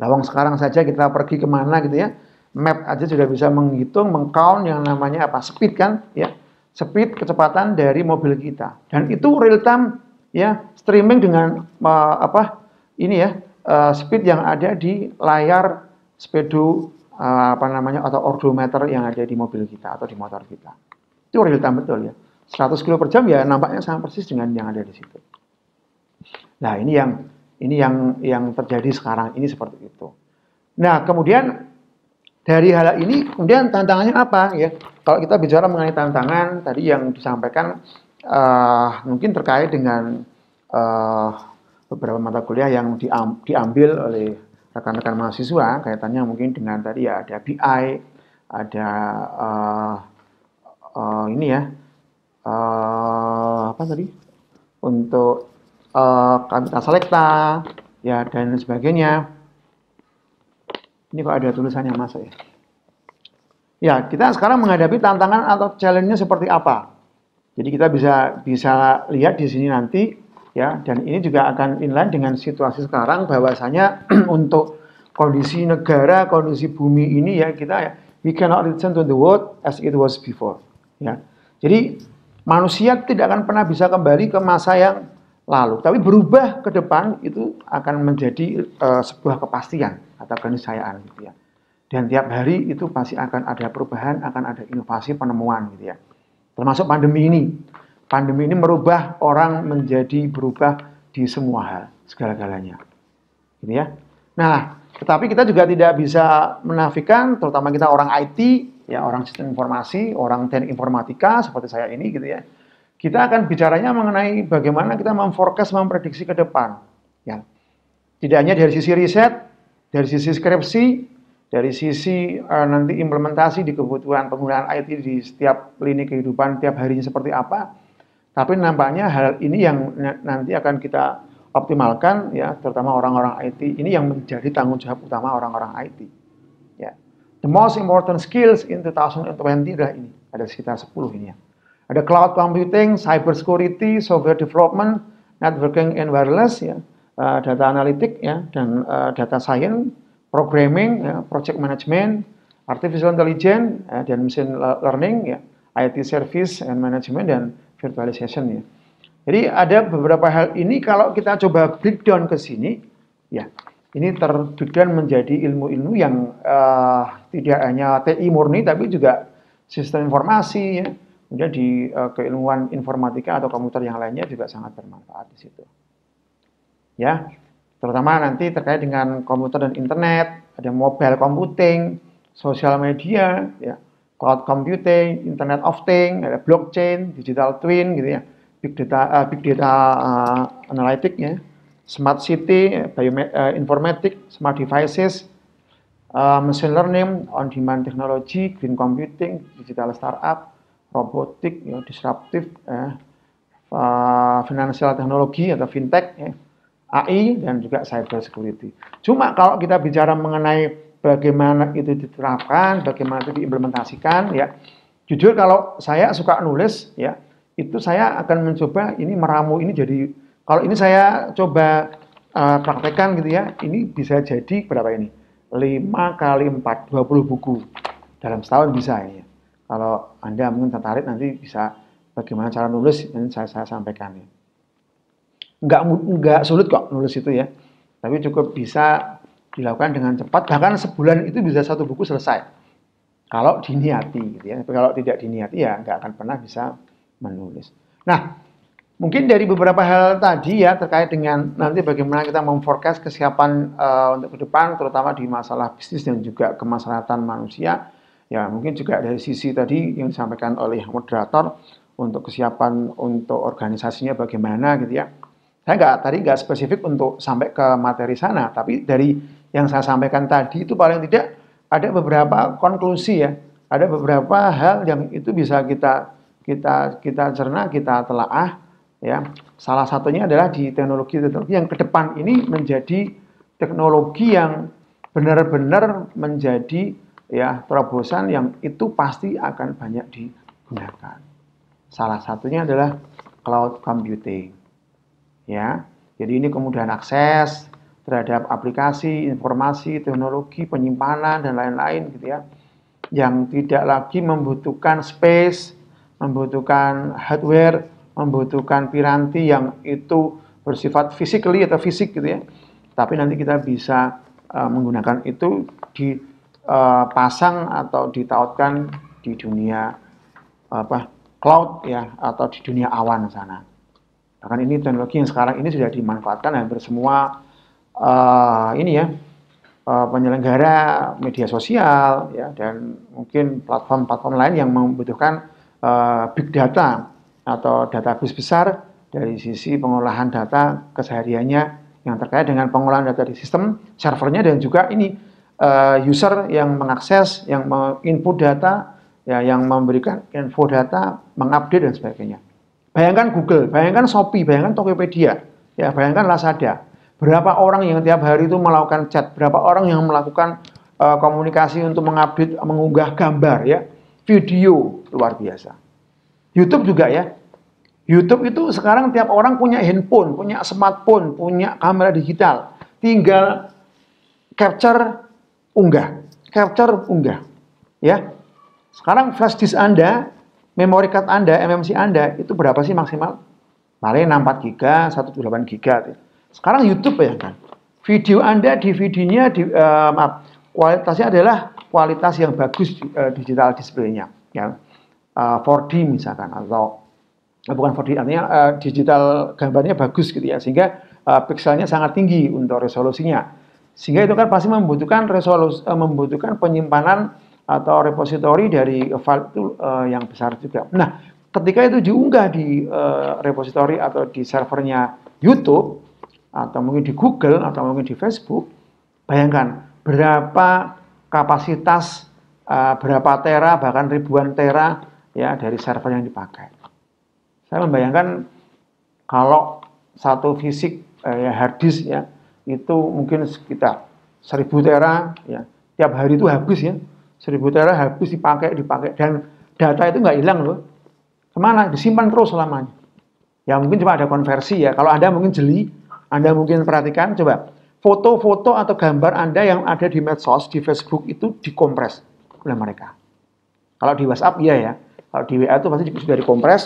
Lawang sekarang saja kita pergi kemana gitu ya map aja sudah bisa menghitung, mengcount yang namanya apa speed kan, ya speed kecepatan dari mobil kita. Dan itu real time ya streaming dengan uh, apa ini ya uh, speed yang ada di layar speedo uh, apa namanya atau odometer yang ada di mobil kita atau di motor kita. Itu real time betul ya. 100 kilo per jam ya nampaknya sangat persis dengan yang ada di situ. Nah ini yang ini yang yang terjadi sekarang ini seperti itu. Nah kemudian dari hal ini kemudian tantangannya apa ya kalau kita bicara mengenai tantangan tadi yang disampaikan uh, mungkin terkait dengan uh, beberapa mata kuliah yang diam, diambil oleh rekan-rekan mahasiswa kaitannya mungkin dengan tadi ya ada BI ada uh, uh, ini ya uh, apa tadi untuk uh, kapita selekta ya dan sebagainya ini kok ada tulisannya masuk ya. Ya, kita sekarang menghadapi tantangan atau challenge-nya seperti apa. Jadi kita bisa bisa lihat di sini nanti ya dan ini juga akan inline dengan situasi sekarang bahwasanya untuk kondisi negara, kondisi bumi ini ya kita ya, we cannot return to the world as it was before. Ya. Jadi manusia tidak akan pernah bisa kembali ke masa yang lalu, tapi berubah ke depan itu akan menjadi uh, sebuah kepastian atau keniscayaan gitu ya. Dan tiap hari itu pasti akan ada perubahan, akan ada inovasi penemuan gitu ya. Termasuk pandemi ini. Pandemi ini merubah orang menjadi berubah di semua hal, segala-galanya. Gitu ya. Nah, tetapi kita juga tidak bisa menafikan, terutama kita orang IT, ya orang sistem informasi, orang teknik informatika seperti saya ini gitu ya. Kita akan bicaranya mengenai bagaimana kita memforecast, memprediksi ke depan. Ya. Tidak hanya dari sisi riset, dari sisi skripsi, dari sisi uh, nanti implementasi di kebutuhan penggunaan IT di setiap lini kehidupan tiap harinya seperti apa. Tapi nampaknya hal ini yang nanti akan kita optimalkan ya, terutama orang-orang IT ini yang menjadi tanggung jawab utama orang-orang IT. Ya. The most important skills in 2020 adalah ini, ada sekitar 10 ini ya. Ada cloud computing, cyber security, software development, networking and wireless ya Eh, data analitik ya dan uh, data science, programming, ya, project management, artificial intelligence ya, dan machine learning ya, IT service and management dan virtualization ya. Jadi ada beberapa hal ini kalau kita coba breakdown ke sini ya. Ini terdudukan menjadi ilmu-ilmu yang uh, tidak hanya TI murni tapi juga sistem informasi ya. Kemudian di uh, keilmuan informatika atau komputer yang lainnya juga sangat bermanfaat di situ ya terutama nanti terkait dengan komputer dan internet, ada mobile computing, social media, ya, cloud computing, internet of thing, ada blockchain, digital twin, gitu ya, big data, uh, big data uh, analytic, ya, smart city, bioinformatic, eh, uh, smart devices, uh, machine learning, on demand technology, green computing, digital startup, robotik, ya, disruptive, ya, uh, financial teknologi atau fintech, ya, AI dan juga cyber security. Cuma kalau kita bicara mengenai bagaimana itu diterapkan, bagaimana itu diimplementasikan, ya jujur kalau saya suka nulis, ya itu saya akan mencoba ini meramu ini jadi kalau ini saya coba uh, praktekkan gitu ya, ini bisa jadi berapa ini? 5 kali 4, 20 buku dalam setahun bisa ini. Ya. Kalau Anda mungkin tertarik nanti bisa bagaimana cara nulis, ini saya, saya sampaikan ya nggak nggak sulit kok nulis itu ya tapi cukup bisa dilakukan dengan cepat bahkan sebulan itu bisa satu buku selesai kalau diniati gitu ya tapi kalau tidak diniati ya nggak akan pernah bisa menulis nah mungkin dari beberapa hal tadi ya terkait dengan nanti bagaimana kita memforecast kesiapan uh, untuk ke depan terutama di masalah bisnis dan juga kemaslahatan manusia ya mungkin juga dari sisi tadi yang disampaikan oleh moderator untuk kesiapan untuk organisasinya bagaimana gitu ya saya nggak tadi nggak spesifik untuk sampai ke materi sana, tapi dari yang saya sampaikan tadi itu paling tidak ada beberapa konklusi ya, ada beberapa hal yang itu bisa kita kita kita cerna, kita telaah ya. Salah satunya adalah di teknologi-teknologi yang ke depan ini menjadi teknologi yang benar-benar menjadi ya terobosan yang itu pasti akan banyak digunakan. Salah satunya adalah cloud computing ya. Jadi ini kemudahan akses terhadap aplikasi, informasi, teknologi, penyimpanan dan lain-lain gitu ya. Yang tidak lagi membutuhkan space, membutuhkan hardware, membutuhkan piranti yang itu bersifat physically atau fisik gitu ya. Tapi nanti kita bisa uh, menggunakan itu di uh, atau ditautkan di dunia apa cloud ya atau di dunia awan sana. Bahkan ini teknologi yang sekarang ini sudah dimanfaatkan hampir semua uh, ini ya uh, penyelenggara media sosial ya dan mungkin platform-platform lain yang membutuhkan uh, big data atau database besar dari sisi pengolahan data kesehariannya yang terkait dengan pengolahan data di sistem servernya dan juga ini uh, user yang mengakses, yang menginput data, ya, yang memberikan info data, mengupdate dan sebagainya. Bayangkan Google, bayangkan Shopee, bayangkan Tokopedia, ya bayangkan Lazada. Berapa orang yang tiap hari itu melakukan chat, berapa orang yang melakukan uh, komunikasi untuk mengupdate, mengunggah gambar ya, video luar biasa. YouTube juga ya. YouTube itu sekarang tiap orang punya handphone, punya smartphone, punya kamera digital. Tinggal capture, unggah. Capture, unggah. Ya. Sekarang flash disk Anda memory card Anda, MMC Anda itu berapa sih maksimal? Mari 64 GB, 128 GB. Sekarang YouTube ya kan, Video Anda di videonya di uh, maaf, kualitasnya adalah kualitas yang bagus uh, digital display-nya ya. Uh, eh, 4D misalkan atau bukan 4D artinya uh, digital gambarnya bagus gitu ya sehingga uh, pikselnya sangat tinggi untuk resolusinya. Sehingga itu kan pasti membutuhkan resolusi uh, membutuhkan penyimpanan atau repositori dari file itu uh, yang besar juga. Nah, ketika itu diunggah di uh, repositori atau di servernya YouTube atau mungkin di Google atau mungkin di Facebook, bayangkan berapa kapasitas uh, berapa tera bahkan ribuan tera ya dari server yang dipakai. Saya membayangkan kalau satu fisik uh, ya hard disk ya itu mungkin sekitar seribu tera ya tiap hari itu habis ya Seribu tera habis dipakai, dipakai. Dan data itu nggak hilang loh. Kemana? Disimpan terus selamanya. Ya mungkin cuma ada konversi ya. Kalau Anda mungkin jeli, Anda mungkin perhatikan, coba foto-foto atau gambar Anda yang ada di medsos, di Facebook itu dikompres oleh mereka. Kalau di WhatsApp iya ya. Kalau di WA itu pasti sudah dikompres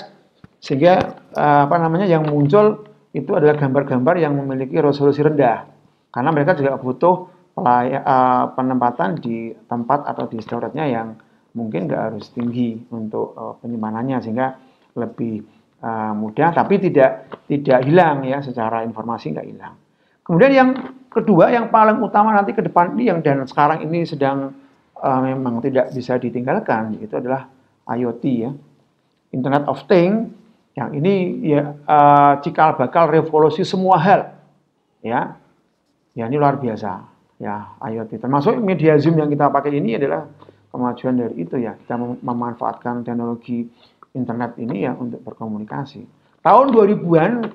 sehingga eh, apa namanya yang muncul itu adalah gambar-gambar yang memiliki resolusi rendah. Karena mereka juga butuh Eh, penempatan di tempat atau di storage-nya yang mungkin nggak harus tinggi untuk eh, penyimpanannya sehingga lebih eh, mudah tapi tidak tidak hilang ya secara informasi nggak hilang. Kemudian yang kedua yang paling utama nanti ke depan ini yang dan sekarang ini sedang memang tidak bisa ditinggalkan itu adalah IoT ya. Internet of Things yang ini ya cikal bakal revolusi semua hal ya. Ya ini luar biasa ya IoT. Termasuk media Zoom yang kita pakai ini adalah kemajuan dari itu ya. Kita memanfaatkan teknologi internet ini ya untuk berkomunikasi. Tahun 2000-an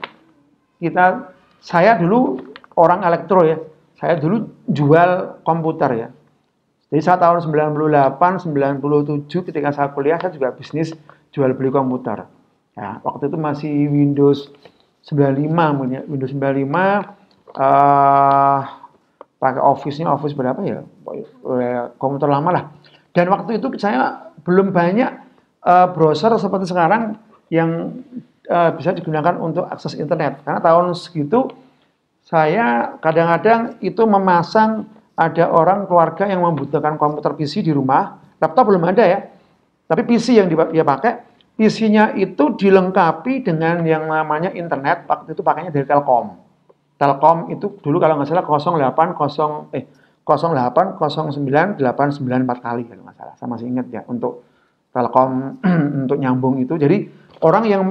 kita saya dulu orang elektro ya. Saya dulu jual komputer ya. Jadi saat tahun 98, 97 ketika saya kuliah saya juga bisnis jual beli komputer. Ya, waktu itu masih Windows 95 ya. Windows 95 uh, pakai office-nya office berapa ya eh, komputer lama lah dan waktu itu saya belum banyak uh, browser seperti sekarang yang uh, bisa digunakan untuk akses internet karena tahun segitu saya kadang-kadang itu memasang ada orang keluarga yang membutuhkan komputer PC di rumah laptop belum ada ya tapi PC yang dia pakai PC-nya itu dilengkapi dengan yang namanya internet waktu itu pakainya dari Telkom Telkom itu dulu kalau nggak salah 080 eh 08098994 kali kalau nggak salah. saya masih ingat ya untuk Telkom untuk nyambung itu. Jadi orang yang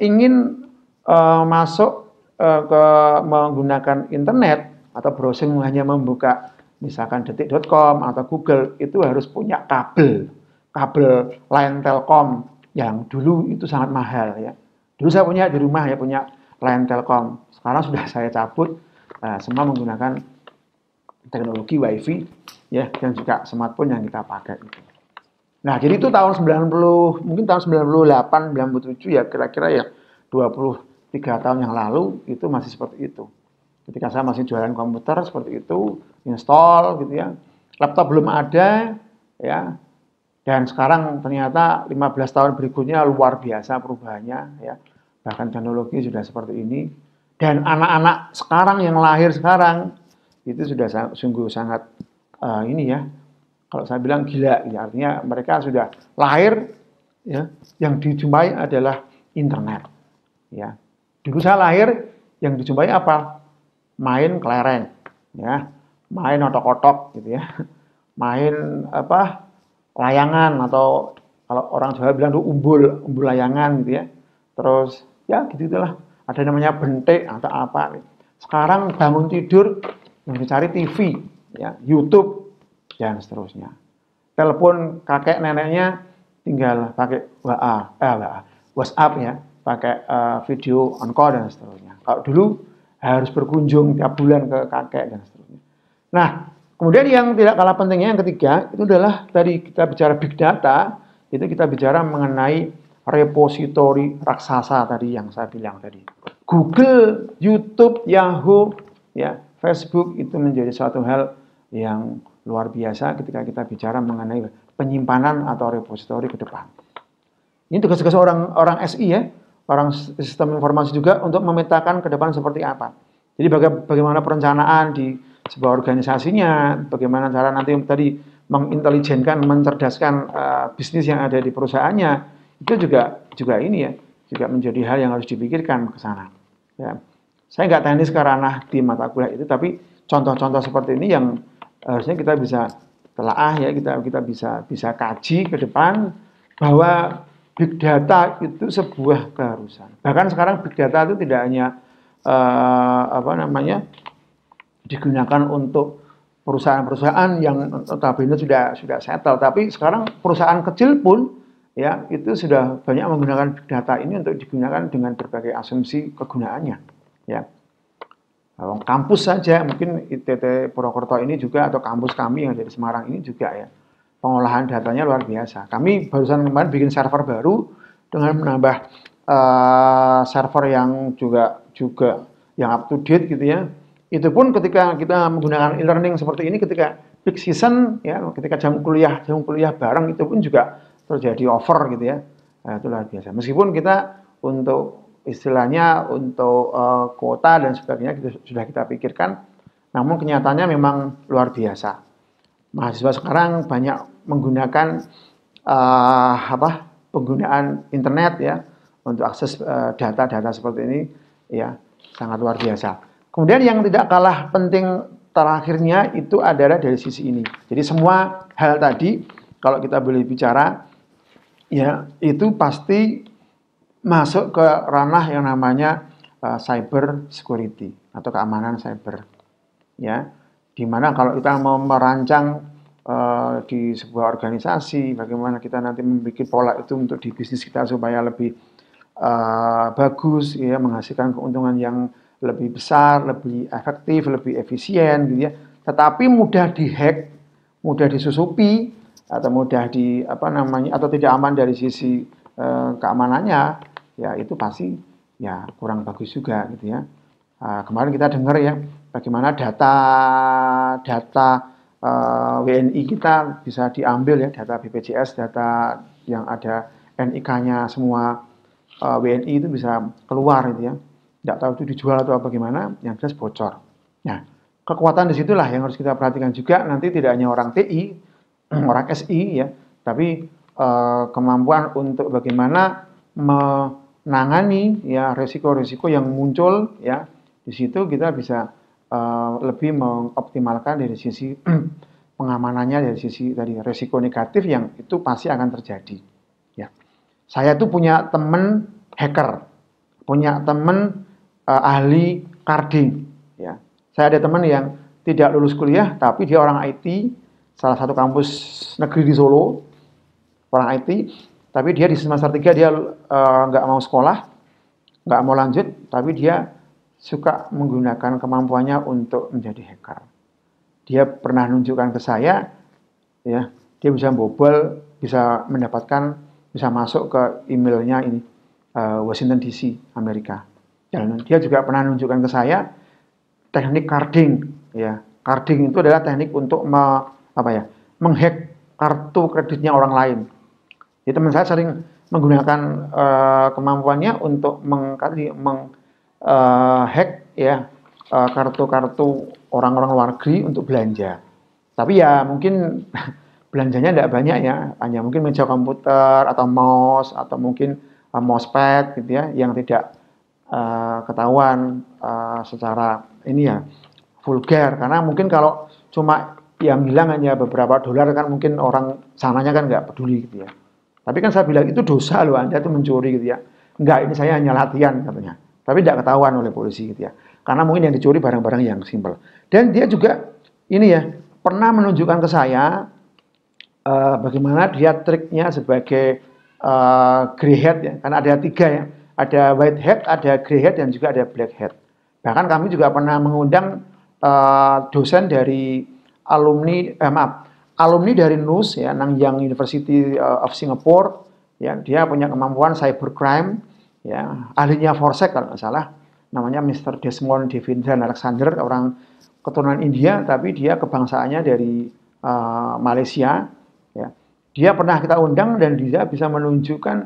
ingin uh, masuk uh, ke menggunakan internet atau browsing hanya membuka misalkan detik.com atau Google itu harus punya kabel kabel line Telkom yang dulu itu sangat mahal ya. Dulu saya punya di rumah ya punya line Telkom karena sudah saya cabut uh, semua menggunakan teknologi WiFi ya dan juga smartphone yang kita pakai itu. Nah, jadi itu tahun 90 mungkin tahun 98 97 ya kira-kira ya 23 tahun yang lalu itu masih seperti itu. Ketika saya masih jualan komputer seperti itu, install gitu ya. Laptop belum ada ya. Dan sekarang ternyata 15 tahun berikutnya luar biasa perubahannya ya. Bahkan teknologi sudah seperti ini dan anak-anak sekarang yang lahir sekarang itu sudah sungguh sangat uh, ini ya kalau saya bilang gila ya artinya mereka sudah lahir ya yang dijumpai adalah internet ya dulu saya lahir yang dijumpai apa main kelereng ya main otok-otok gitu ya main apa layangan atau kalau orang Jawa bilang tuh umbul umbul layangan gitu ya terus ya gitu itulah ada namanya bentik atau apa. Sekarang bangun tidur yang dicari TV, ya, YouTube dan seterusnya. Telepon kakek neneknya tinggal pakai WA, eh, WA, WhatsApp ya, pakai uh, video on call dan seterusnya. Kalau dulu harus berkunjung tiap bulan ke kakek dan seterusnya. Nah, kemudian yang tidak kalah pentingnya yang ketiga itu adalah tadi kita bicara big data, itu kita bicara mengenai repositori raksasa tadi yang saya bilang tadi. Google, YouTube, Yahoo, ya, Facebook itu menjadi suatu hal yang luar biasa ketika kita bicara mengenai penyimpanan atau repositori ke depan. Ini tugas-tugas orang orang SI ya, orang sistem informasi juga untuk memetakan ke depan seperti apa. Jadi baga bagaimana perencanaan di sebuah organisasinya, bagaimana cara nanti tadi mengintelijenkan, mencerdaskan uh, bisnis yang ada di perusahaannya, itu juga juga ini ya juga menjadi hal yang harus dipikirkan ke sana. Ya. Saya nggak teknis ke ranah di mata kuliah itu, tapi contoh-contoh seperti ini yang harusnya kita bisa telaah ya, kita kita bisa bisa kaji ke depan bahwa big data itu sebuah keharusan. Bahkan sekarang big data itu tidak hanya uh, apa namanya digunakan untuk perusahaan-perusahaan yang notabene sudah sudah settle, tapi sekarang perusahaan kecil pun ya itu sudah banyak menggunakan big data ini untuk digunakan dengan berbagai asumsi kegunaannya ya kampus saja mungkin ITT Purwokerto ini juga atau kampus kami yang dari Semarang ini juga ya pengolahan datanya luar biasa kami barusan kemarin bikin server baru dengan menambah uh, server yang juga juga yang up to date gitu ya itu pun ketika kita menggunakan e-learning seperti ini ketika peak season ya ketika jam kuliah jam kuliah bareng itu pun juga terjadi over gitu ya nah, itu luar biasa meskipun kita untuk istilahnya untuk uh, kuota dan sebagainya kita, sudah kita pikirkan namun kenyataannya memang luar biasa mahasiswa sekarang banyak menggunakan uh, apa penggunaan internet ya untuk akses eh, data-data uh, seperti ini ya sangat luar biasa. Kemudian yang tidak kalah penting terakhirnya itu adalah dari sisi ini. Jadi semua hal tadi kalau kita boleh bicara ya itu pasti masuk ke ranah yang namanya uh, cyber security atau keamanan cyber ya dimana kalau kita mau merancang uh, di sebuah organisasi bagaimana kita nanti membuat pola itu untuk di bisnis kita supaya lebih uh, bagus ya menghasilkan keuntungan yang lebih besar lebih efektif lebih efisien gitu ya tetapi mudah dihack mudah disusupi atau mudah di apa namanya atau tidak aman dari sisi eh, keamanannya ya itu pasti ya kurang bagus juga gitu ya ah, kemarin kita dengar ya bagaimana data data eh, WNI kita bisa diambil ya data BPJS data yang ada NIK-nya semua eh, WNI itu bisa keluar gitu ya tidak tahu itu dijual atau bagaimana yang jelas bocor nah kekuatan disitulah yang harus kita perhatikan juga nanti tidak hanya orang TI orang SI ya, tapi uh, kemampuan untuk bagaimana menangani ya risiko-risiko yang muncul ya di situ kita bisa uh, lebih mengoptimalkan dari sisi pengamanannya dari sisi dari risiko negatif yang itu pasti akan terjadi ya saya tuh punya teman hacker punya teman uh, eh, ahli carding ya saya ada teman yang tidak lulus kuliah tapi dia orang IT salah satu kampus negeri di Solo, orang IT, tapi dia di semester 3 dia e, nggak uh, mau sekolah, nggak mau lanjut, tapi dia suka menggunakan kemampuannya untuk menjadi hacker. Dia pernah nunjukkan ke saya, ya, dia bisa bobol, bisa mendapatkan, bisa masuk ke emailnya ini uh, Washington DC, Amerika. Ya, dan dia juga pernah nunjukkan ke saya teknik carding, ya. Carding itu adalah teknik untuk apa ya menghack kartu kreditnya orang lain. Jadi teman saya sering menggunakan uh, kemampuannya untuk mengkali menghack eh, uh, ya kartu eh, kartu-kartu orang-orang luar negeri untuk belanja. Tapi ya mungkin belanjanya tidak banyak ya, hanya mungkin meja komputer atau mouse atau mungkin uh, mousepad gitu ya yang tidak uh, ketahuan uh, secara ini ya vulgar karena mungkin kalau cuma yang hilang hanya beberapa dolar kan mungkin orang sananya kan nggak peduli gitu ya. Tapi kan saya bilang itu dosa loh Anda itu mencuri gitu ya. Enggak, ini saya hanya latihan katanya. Tapi tidak ketahuan oleh polisi gitu ya. Karena mungkin yang dicuri barang-barang yang simpel. Dan dia juga ini ya pernah menunjukkan ke saya uh, bagaimana dia triknya sebagai uh, grey head ya. Karena ada tiga ya. Ada white head, ada grey head, dan juga ada black head. Bahkan kami juga pernah mengundang uh, dosen dari alumni eh, maaf alumni dari NUS ya Yang University eh, of Singapore ya dia punya kemampuan cybercrime ya ahlinya forsek kalau nggak salah namanya Mr. Desmond Devindran Alexander orang keturunan India tapi dia kebangsaannya dari uh, Malaysia ya dia pernah kita undang dan dia bisa menunjukkan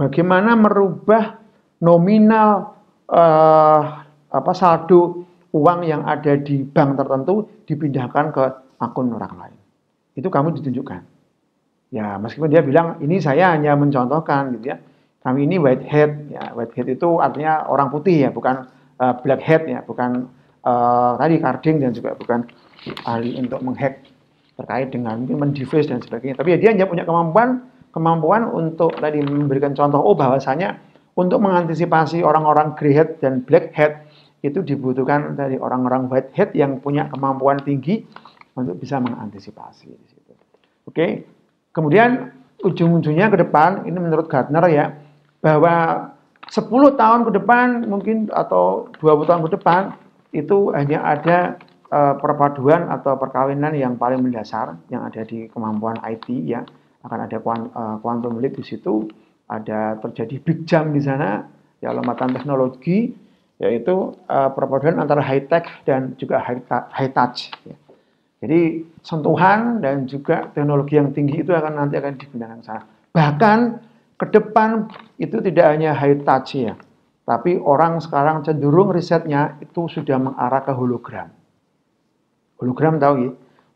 bagaimana merubah nominal uh, apa saldo uang yang ada di bank tertentu dipindahkan ke akun orang lain. Itu kamu ditunjukkan. Ya, meskipun dia bilang ini saya hanya mencontohkan gitu ya. Kami ini white head ya. White head itu artinya orang putih ya, bukan uh, black head ya, bukan uh, tadi carding dan juga bukan ahli untuk menghack terkait dengan mungkin dan sebagainya. Tapi ya dia hanya punya kemampuan kemampuan untuk tadi memberikan contoh oh bahwasanya untuk mengantisipasi orang-orang grey hat dan black head itu dibutuhkan dari orang-orang white head yang punya kemampuan tinggi untuk bisa mengantisipasi di situ. Oke. Kemudian ujung-ujungnya ke depan ini menurut Gardner ya bahwa 10 tahun ke depan mungkin atau 20 tahun ke depan itu hanya ada e, perpaduan atau perkawinan yang paling mendasar yang ada di kemampuan IT ya akan ada eh, kuantum uh, leap di situ ada terjadi big jump di sana ya lompatan teknologi yaitu e, perpaduan antara high tech dan juga high, high touch ya. Jadi sentuhan dan juga teknologi yang tinggi itu akan nanti akan digunakan sana. Bahkan ke depan itu tidak hanya high touch ya, tapi orang sekarang cenderung risetnya itu sudah mengarah ke hologram. Hologram tahu ya?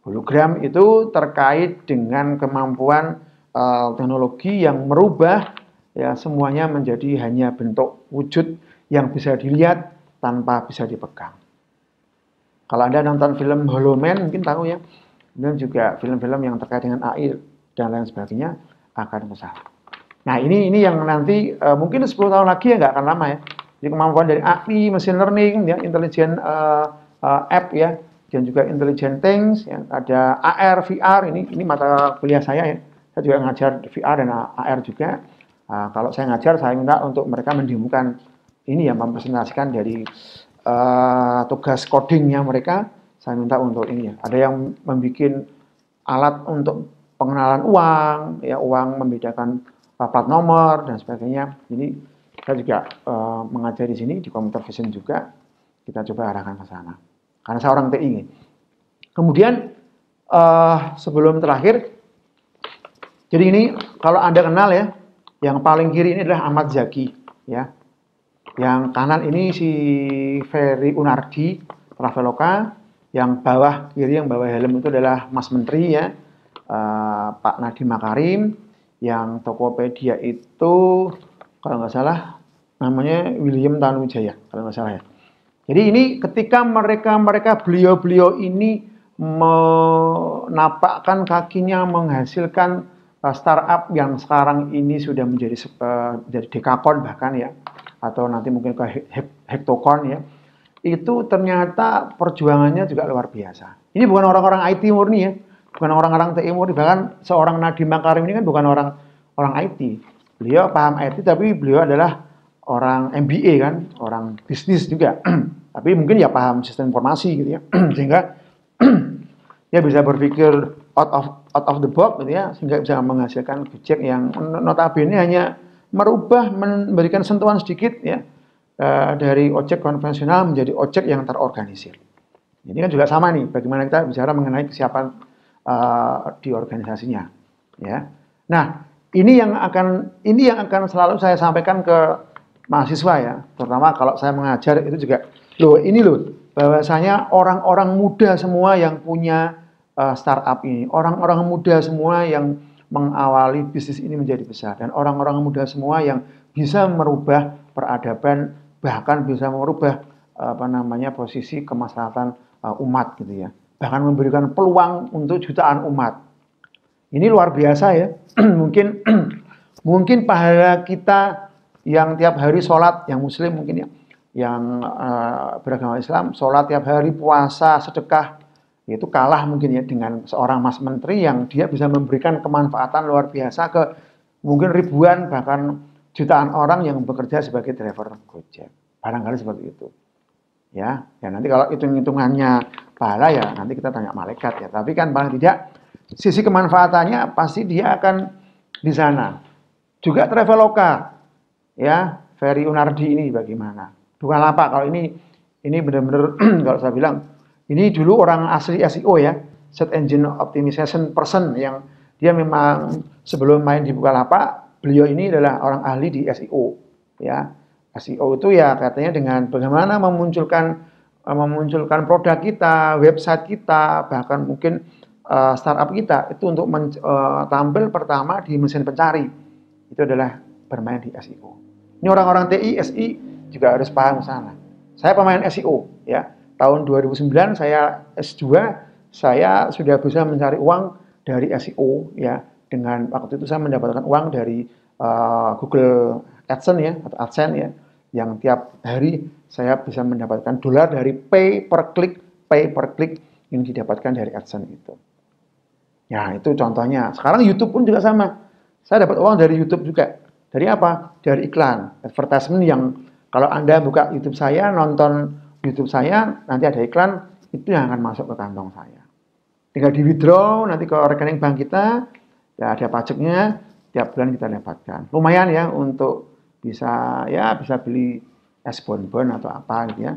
Hologram itu terkait dengan kemampuan uh, teknologi yang merubah ya semuanya menjadi hanya bentuk wujud yang bisa dilihat tanpa bisa dipegang. Kalau Anda nonton film Hollow Man mungkin tahu ya. Dan juga film-film yang terkait dengan AI dan lain sebagainya akan besar. Nah ini ini yang nanti uh, mungkin 10 tahun lagi ya nggak akan lama ya. Jadi kemampuan dari AI, machine learning, ya, intelligent uh, uh, app ya, dan juga intelligent things, ya, ada AR, VR ini ini mata kuliah saya ya. Saya juga ngajar VR dan AR juga. Uh, kalau saya ngajar, saya minta untuk mereka mendemukan ini ya mempresentasikan dari uh, tugas codingnya mereka, saya minta untuk ini. Ya. Ada yang membuat alat untuk pengenalan uang, ya uang membedakan plat nomor dan sebagainya. Ini saya juga uh, mengajar di sini di komputer vision juga. Kita coba arahkan ke sana. Karena saya orang TI. Kemudian uh, sebelum terakhir, jadi ini kalau anda kenal ya, yang paling kiri ini adalah Ahmad Zaki, ya yang kanan ini si Ferry Unardi, Traveloka. Yang bawah kiri, yang bawah helm itu adalah Mas Menteri ya, eh, Pak Nadiem Makarim. Yang Tokopedia itu, kalau nggak salah, namanya William Tanujaya kalau nggak salah ya. Jadi ini ketika mereka-mereka beliau-beliau ini menapakkan kakinya menghasilkan eh, startup yang sekarang ini sudah menjadi uh, eh, dekakon bahkan ya atau nanti mungkin ke hektokorn ya itu ternyata perjuangannya juga luar biasa. Ini bukan orang-orang IT murni ya, bukan orang-orang TI murni, bahkan seorang Nadiem Makarim ini kan bukan orang orang IT. Beliau paham IT tapi beliau adalah orang MBA kan, orang bisnis juga. tapi mungkin ya paham sistem informasi gitu ya. sehingga ya bisa berpikir out of out of the box gitu ya, sehingga bisa menghasilkan gojek yang notabene hanya merubah memberikan sentuhan sedikit ya eh, dari ojek konvensional menjadi ojek yang terorganisir. Ini kan juga sama nih, bagaimana kita bicara mengenai kesiapan uh, di organisasinya, ya. Nah, ini yang akan ini yang akan selalu saya sampaikan ke mahasiswa ya, terutama kalau saya mengajar itu juga, loh ini loh, bahwasanya orang-orang muda semua yang punya uh, startup ini, orang-orang muda semua yang mengawali bisnis ini menjadi besar dan orang-orang muda semua yang bisa merubah peradaban bahkan bisa merubah apa namanya posisi kemaslahatan eh, umat gitu ya bahkan memberikan peluang untuk jutaan umat ini luar biasa ya mungkin mungkin pahala kita yang tiap hari sholat yang muslim mungkin ya yang uh, beragama Islam sholat tiap hari puasa sedekah yaitu kalah mungkin ya dengan seorang Mas Menteri yang dia bisa memberikan kemanfaatan luar biasa ke mungkin ribuan bahkan jutaan orang yang bekerja sebagai driver Gojek. Barangkali seperti itu. Ya, ya nanti kalau hitung-hitungannya pahala ya nanti kita tanya malaikat ya. Tapi kan paling tidak sisi kemanfaatannya pasti dia akan di sana. Juga Traveloka. Ya, Ferry Unardi ini bagaimana? bukan apa kalau ini ini benar-benar kalau saya bilang ini dulu orang asli SEO ya, set Engine Optimization Person yang dia memang sebelum main di Bukalapak, beliau ini adalah orang ahli di SEO. Ya, SEO itu ya katanya dengan bagaimana memunculkan eh, memunculkan produk kita, website kita, bahkan mungkin uh, startup kita itu untuk men, uh, tampil pertama di mesin pencari. Itu adalah bermain di SEO. Ini orang-orang TI, SI juga harus paham sana. Saya pemain SEO, ya tahun 2009 saya S2 saya sudah bisa mencari uang dari SEO ya dengan waktu itu saya mendapatkan uang dari uh, Google AdSense ya atau AdSense ya yang tiap hari saya bisa mendapatkan dolar dari pay per click pay per click yang didapatkan dari AdSense itu. Ya itu contohnya. Sekarang YouTube pun juga sama. Saya dapat uang dari YouTube juga. Dari apa? Dari iklan, advertisement yang kalau Anda buka YouTube saya nonton YouTube saya nanti ada iklan itu yang akan masuk ke kantong saya. Tinggal di withdraw nanti ke rekening bank kita, ya ada pajaknya tiap bulan kita dapatkan. Lumayan ya untuk bisa ya bisa beli es bonbon atau apa gitu ya.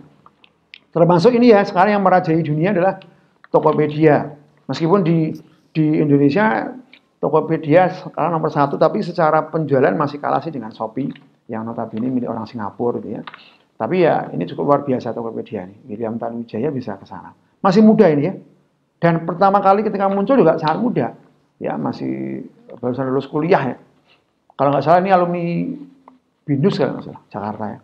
Termasuk ini ya sekarang yang merajai dunia adalah Tokopedia. Meskipun di di Indonesia Tokopedia sekarang nomor satu, tapi secara penjualan masih kalah sih dengan Shopee yang notabene milik orang Singapura gitu ya. Tapi ya ini cukup luar biasa Tokopedia nih. William Tanwijaya bisa ke sana. Masih muda ini ya. Dan pertama kali ketika muncul juga sangat muda. Ya masih barusan lulus kuliah ya. Kalau nggak salah ini alumni Binus kalau nggak salah, Jakarta ya.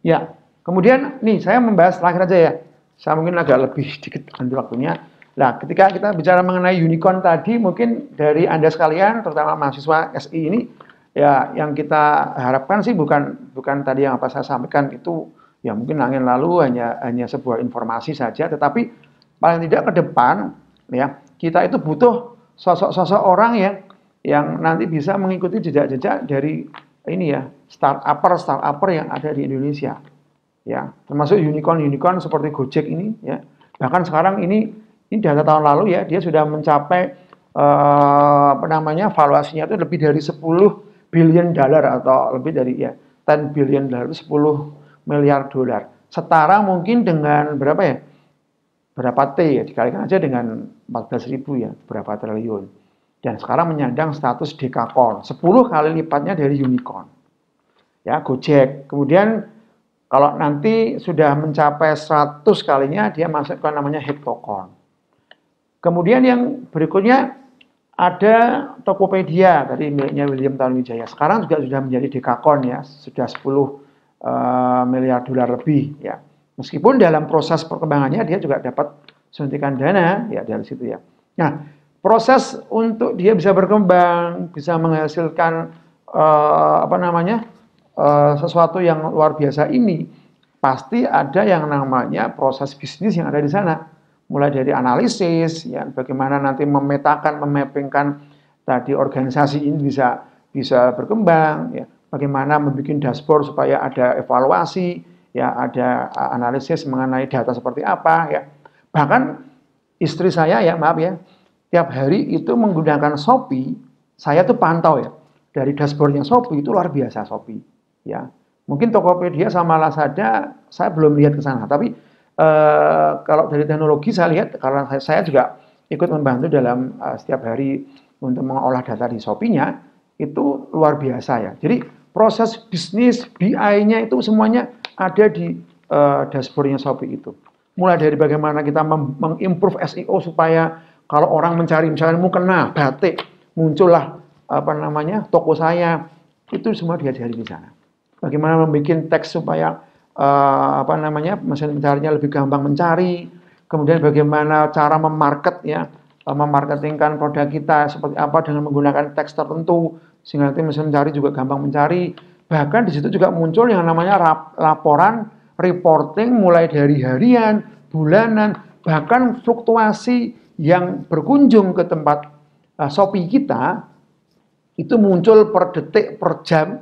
Ya, kemudian nih saya membahas terakhir aja ya. Saya mungkin agak lebih sedikit ambil waktunya. Nah, ketika kita bicara mengenai unicorn tadi, mungkin dari Anda sekalian, terutama mahasiswa SI ini, ya yang kita harapkan sih bukan bukan tadi yang apa saya sampaikan itu ya mungkin angin lalu hanya hanya sebuah informasi saja tetapi paling tidak ke depan ya kita itu butuh sosok-sosok orang yang yang nanti bisa mengikuti jejak-jejak dari ini ya startuper startuper yang ada di Indonesia ya termasuk unicorn unicorn seperti Gojek ini ya bahkan sekarang ini ini data tahun lalu ya dia sudah mencapai eh, apa namanya valuasinya itu lebih dari 10 billion dollar atau lebih dari ya 10 billion dollar 10 miliar dolar. Setara mungkin dengan berapa ya? Berapa T ya? Dikalikan aja dengan 14 ribu ya, berapa triliun. Dan sekarang menyandang status dekakorn 10 kali lipatnya dari unicorn. Ya, Gojek. Kemudian kalau nanti sudah mencapai 100 kalinya, dia masuk ke namanya heptokorn Kemudian yang berikutnya ada Tokopedia tadi miliknya William Tanuwijaya. Sekarang juga sudah menjadi dekakon ya, sudah 10 uh, eh, miliar dolar lebih ya. Meskipun dalam proses perkembangannya dia juga dapat suntikan dana ya dari situ ya. Nah, proses untuk dia bisa berkembang, bisa menghasilkan uh, apa namanya? Uh, sesuatu yang luar biasa ini pasti ada yang namanya proses bisnis yang ada di sana mulai dari analisis, ya bagaimana nanti memetakan, memappingkan tadi organisasi ini bisa bisa berkembang, ya bagaimana membuat dashboard supaya ada evaluasi, ya ada eh, analisis mengenai data seperti apa, ya bahkan istri saya ya maaf ya tiap hari itu menggunakan Shopee, saya tuh pantau ya dari dashboardnya Shopee itu luar biasa Shopee, ya mungkin Tokopedia sama Lazada saya belum lihat ke sana, tapi e, kalau dari teknologi saya lihat karena saya juga ikut membantu dalam e, setiap hari untuk mengolah data di Shopee-nya itu luar biasa ya. Jadi proses bisnis BI-nya itu semuanya ada di e, dashboardnya Shopee itu. Mulai dari bagaimana kita mengimprove SEO supaya kalau orang mencari misalnya kena batik muncullah apa namanya toko saya itu semua diajari di sana. Bagaimana membuat teks supaya uh, apa namanya mesin pencarinya lebih gampang mencari kemudian bagaimana cara memarket ya eh, memarketingkan produk kita seperti apa dengan menggunakan teks tertentu sehingga nanti mesin mencari juga gampang mencari bahkan di situ juga muncul yang namanya rap, laporan reporting mulai dari harian bulanan bahkan fluktuasi yang berkunjung ke tempat uh, Shopee kita itu muncul per detik per jam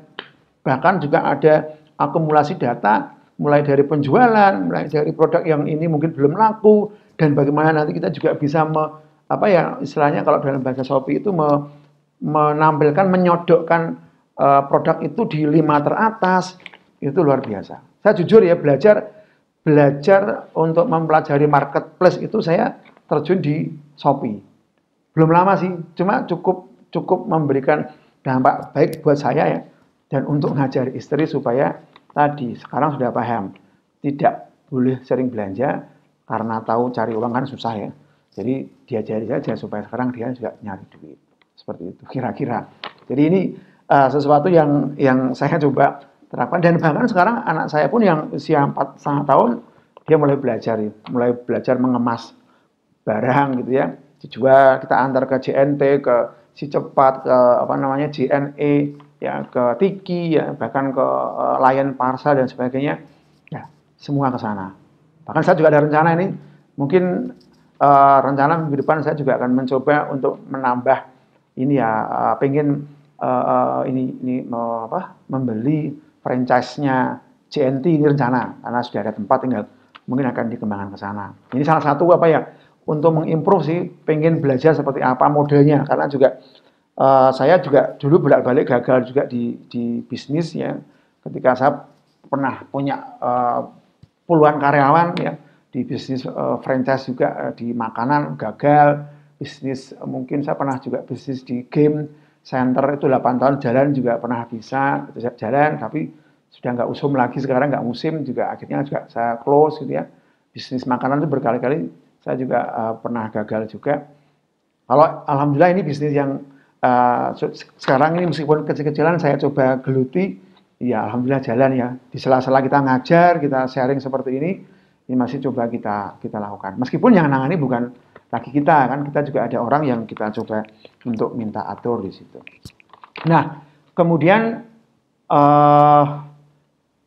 bahkan juga ada akumulasi data mulai dari penjualan, mulai dari produk yang ini mungkin belum laku dan bagaimana nanti kita juga bisa me, apa ya istilahnya kalau dalam bahasa Shopee itu me, menampilkan menyodokkan uh, produk itu di lima teratas itu luar biasa. Saya jujur ya belajar belajar untuk mempelajari marketplace itu saya terjun di Shopee. Belum lama sih, cuma cukup cukup memberikan dampak baik buat saya ya dan untuk ngajar istri supaya tadi sekarang sudah paham tidak boleh sering belanja karena tahu cari uang kan susah ya jadi diajari saja supaya sekarang dia juga nyari duit seperti itu kira-kira jadi ini uh, sesuatu yang yang saya coba terapkan dan bahkan sekarang anak saya pun yang usia empat setengah tahun dia mulai belajar mulai belajar mengemas barang gitu ya dijual kita antar ke JNT ke si cepat ke apa namanya JNE ya ke Tiki, ya, bahkan ke uh, Lion Parsa dan sebagainya, ya semua ke sana. Bahkan saya juga ada rencana ini, mungkin uh, rencana minggu depan saya juga akan mencoba untuk menambah ini ya, uh, pengen uh, uh, ini ini mau apa? Membeli franchise-nya CNT ini rencana, karena sudah ada tempat tinggal mungkin akan dikembangkan ke sana. Ini salah satu apa ya? Untuk mengimprove sih, pengen belajar seperti apa modelnya, karena juga uh, saya juga dulu bolak-balik gagal juga di, di bisnis ya. Ketika saya pernah punya uh, puluhan karyawan ya di bisnis uh, franchise juga uh, di makanan gagal, bisnis uh, mungkin saya pernah juga bisnis di game center itu 8 tahun jalan juga pernah bisa jalan tapi sudah nggak usum lagi sekarang nggak musim juga akhirnya juga saya close gitu ya bisnis makanan itu berkali-kali saya juga uh, pernah gagal juga kalau alhamdulillah ini bisnis yang uh, sekarang ini meskipun kecil-kecilan saya coba geluti, ya alhamdulillah jalan ya. Di sela-sela kita ngajar, kita sharing seperti ini, ini masih coba kita kita lakukan. Meskipun yang nangani bukan lagi kita kan, kita juga ada orang yang kita coba untuk minta atur di situ. Nah, kemudian uh,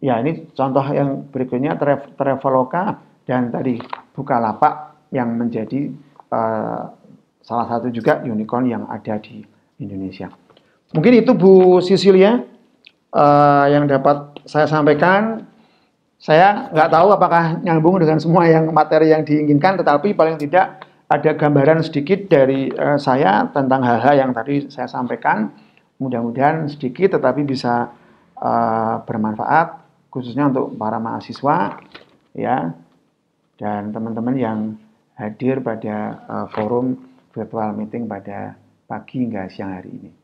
ya ini contoh yang berikutnya Traveloka dan tadi buka lapak yang menjadi uh, salah satu juga unicorn yang ada di Indonesia. Mungkin itu Bu Sisilia uh, eh, yang dapat saya sampaikan. Saya nggak tahu apakah nyambung dengan semua yang materi yang diinginkan, tetapi paling tidak ada gambaran sedikit dari uh, saya tentang hal-hal yang tadi saya sampaikan. Mudah-mudahan sedikit, tetapi bisa uh, bermanfaat, khususnya untuk para mahasiswa, ya, dan teman-teman yang hadir pada uh, forum virtual meeting pada pagi hingga siang hari ini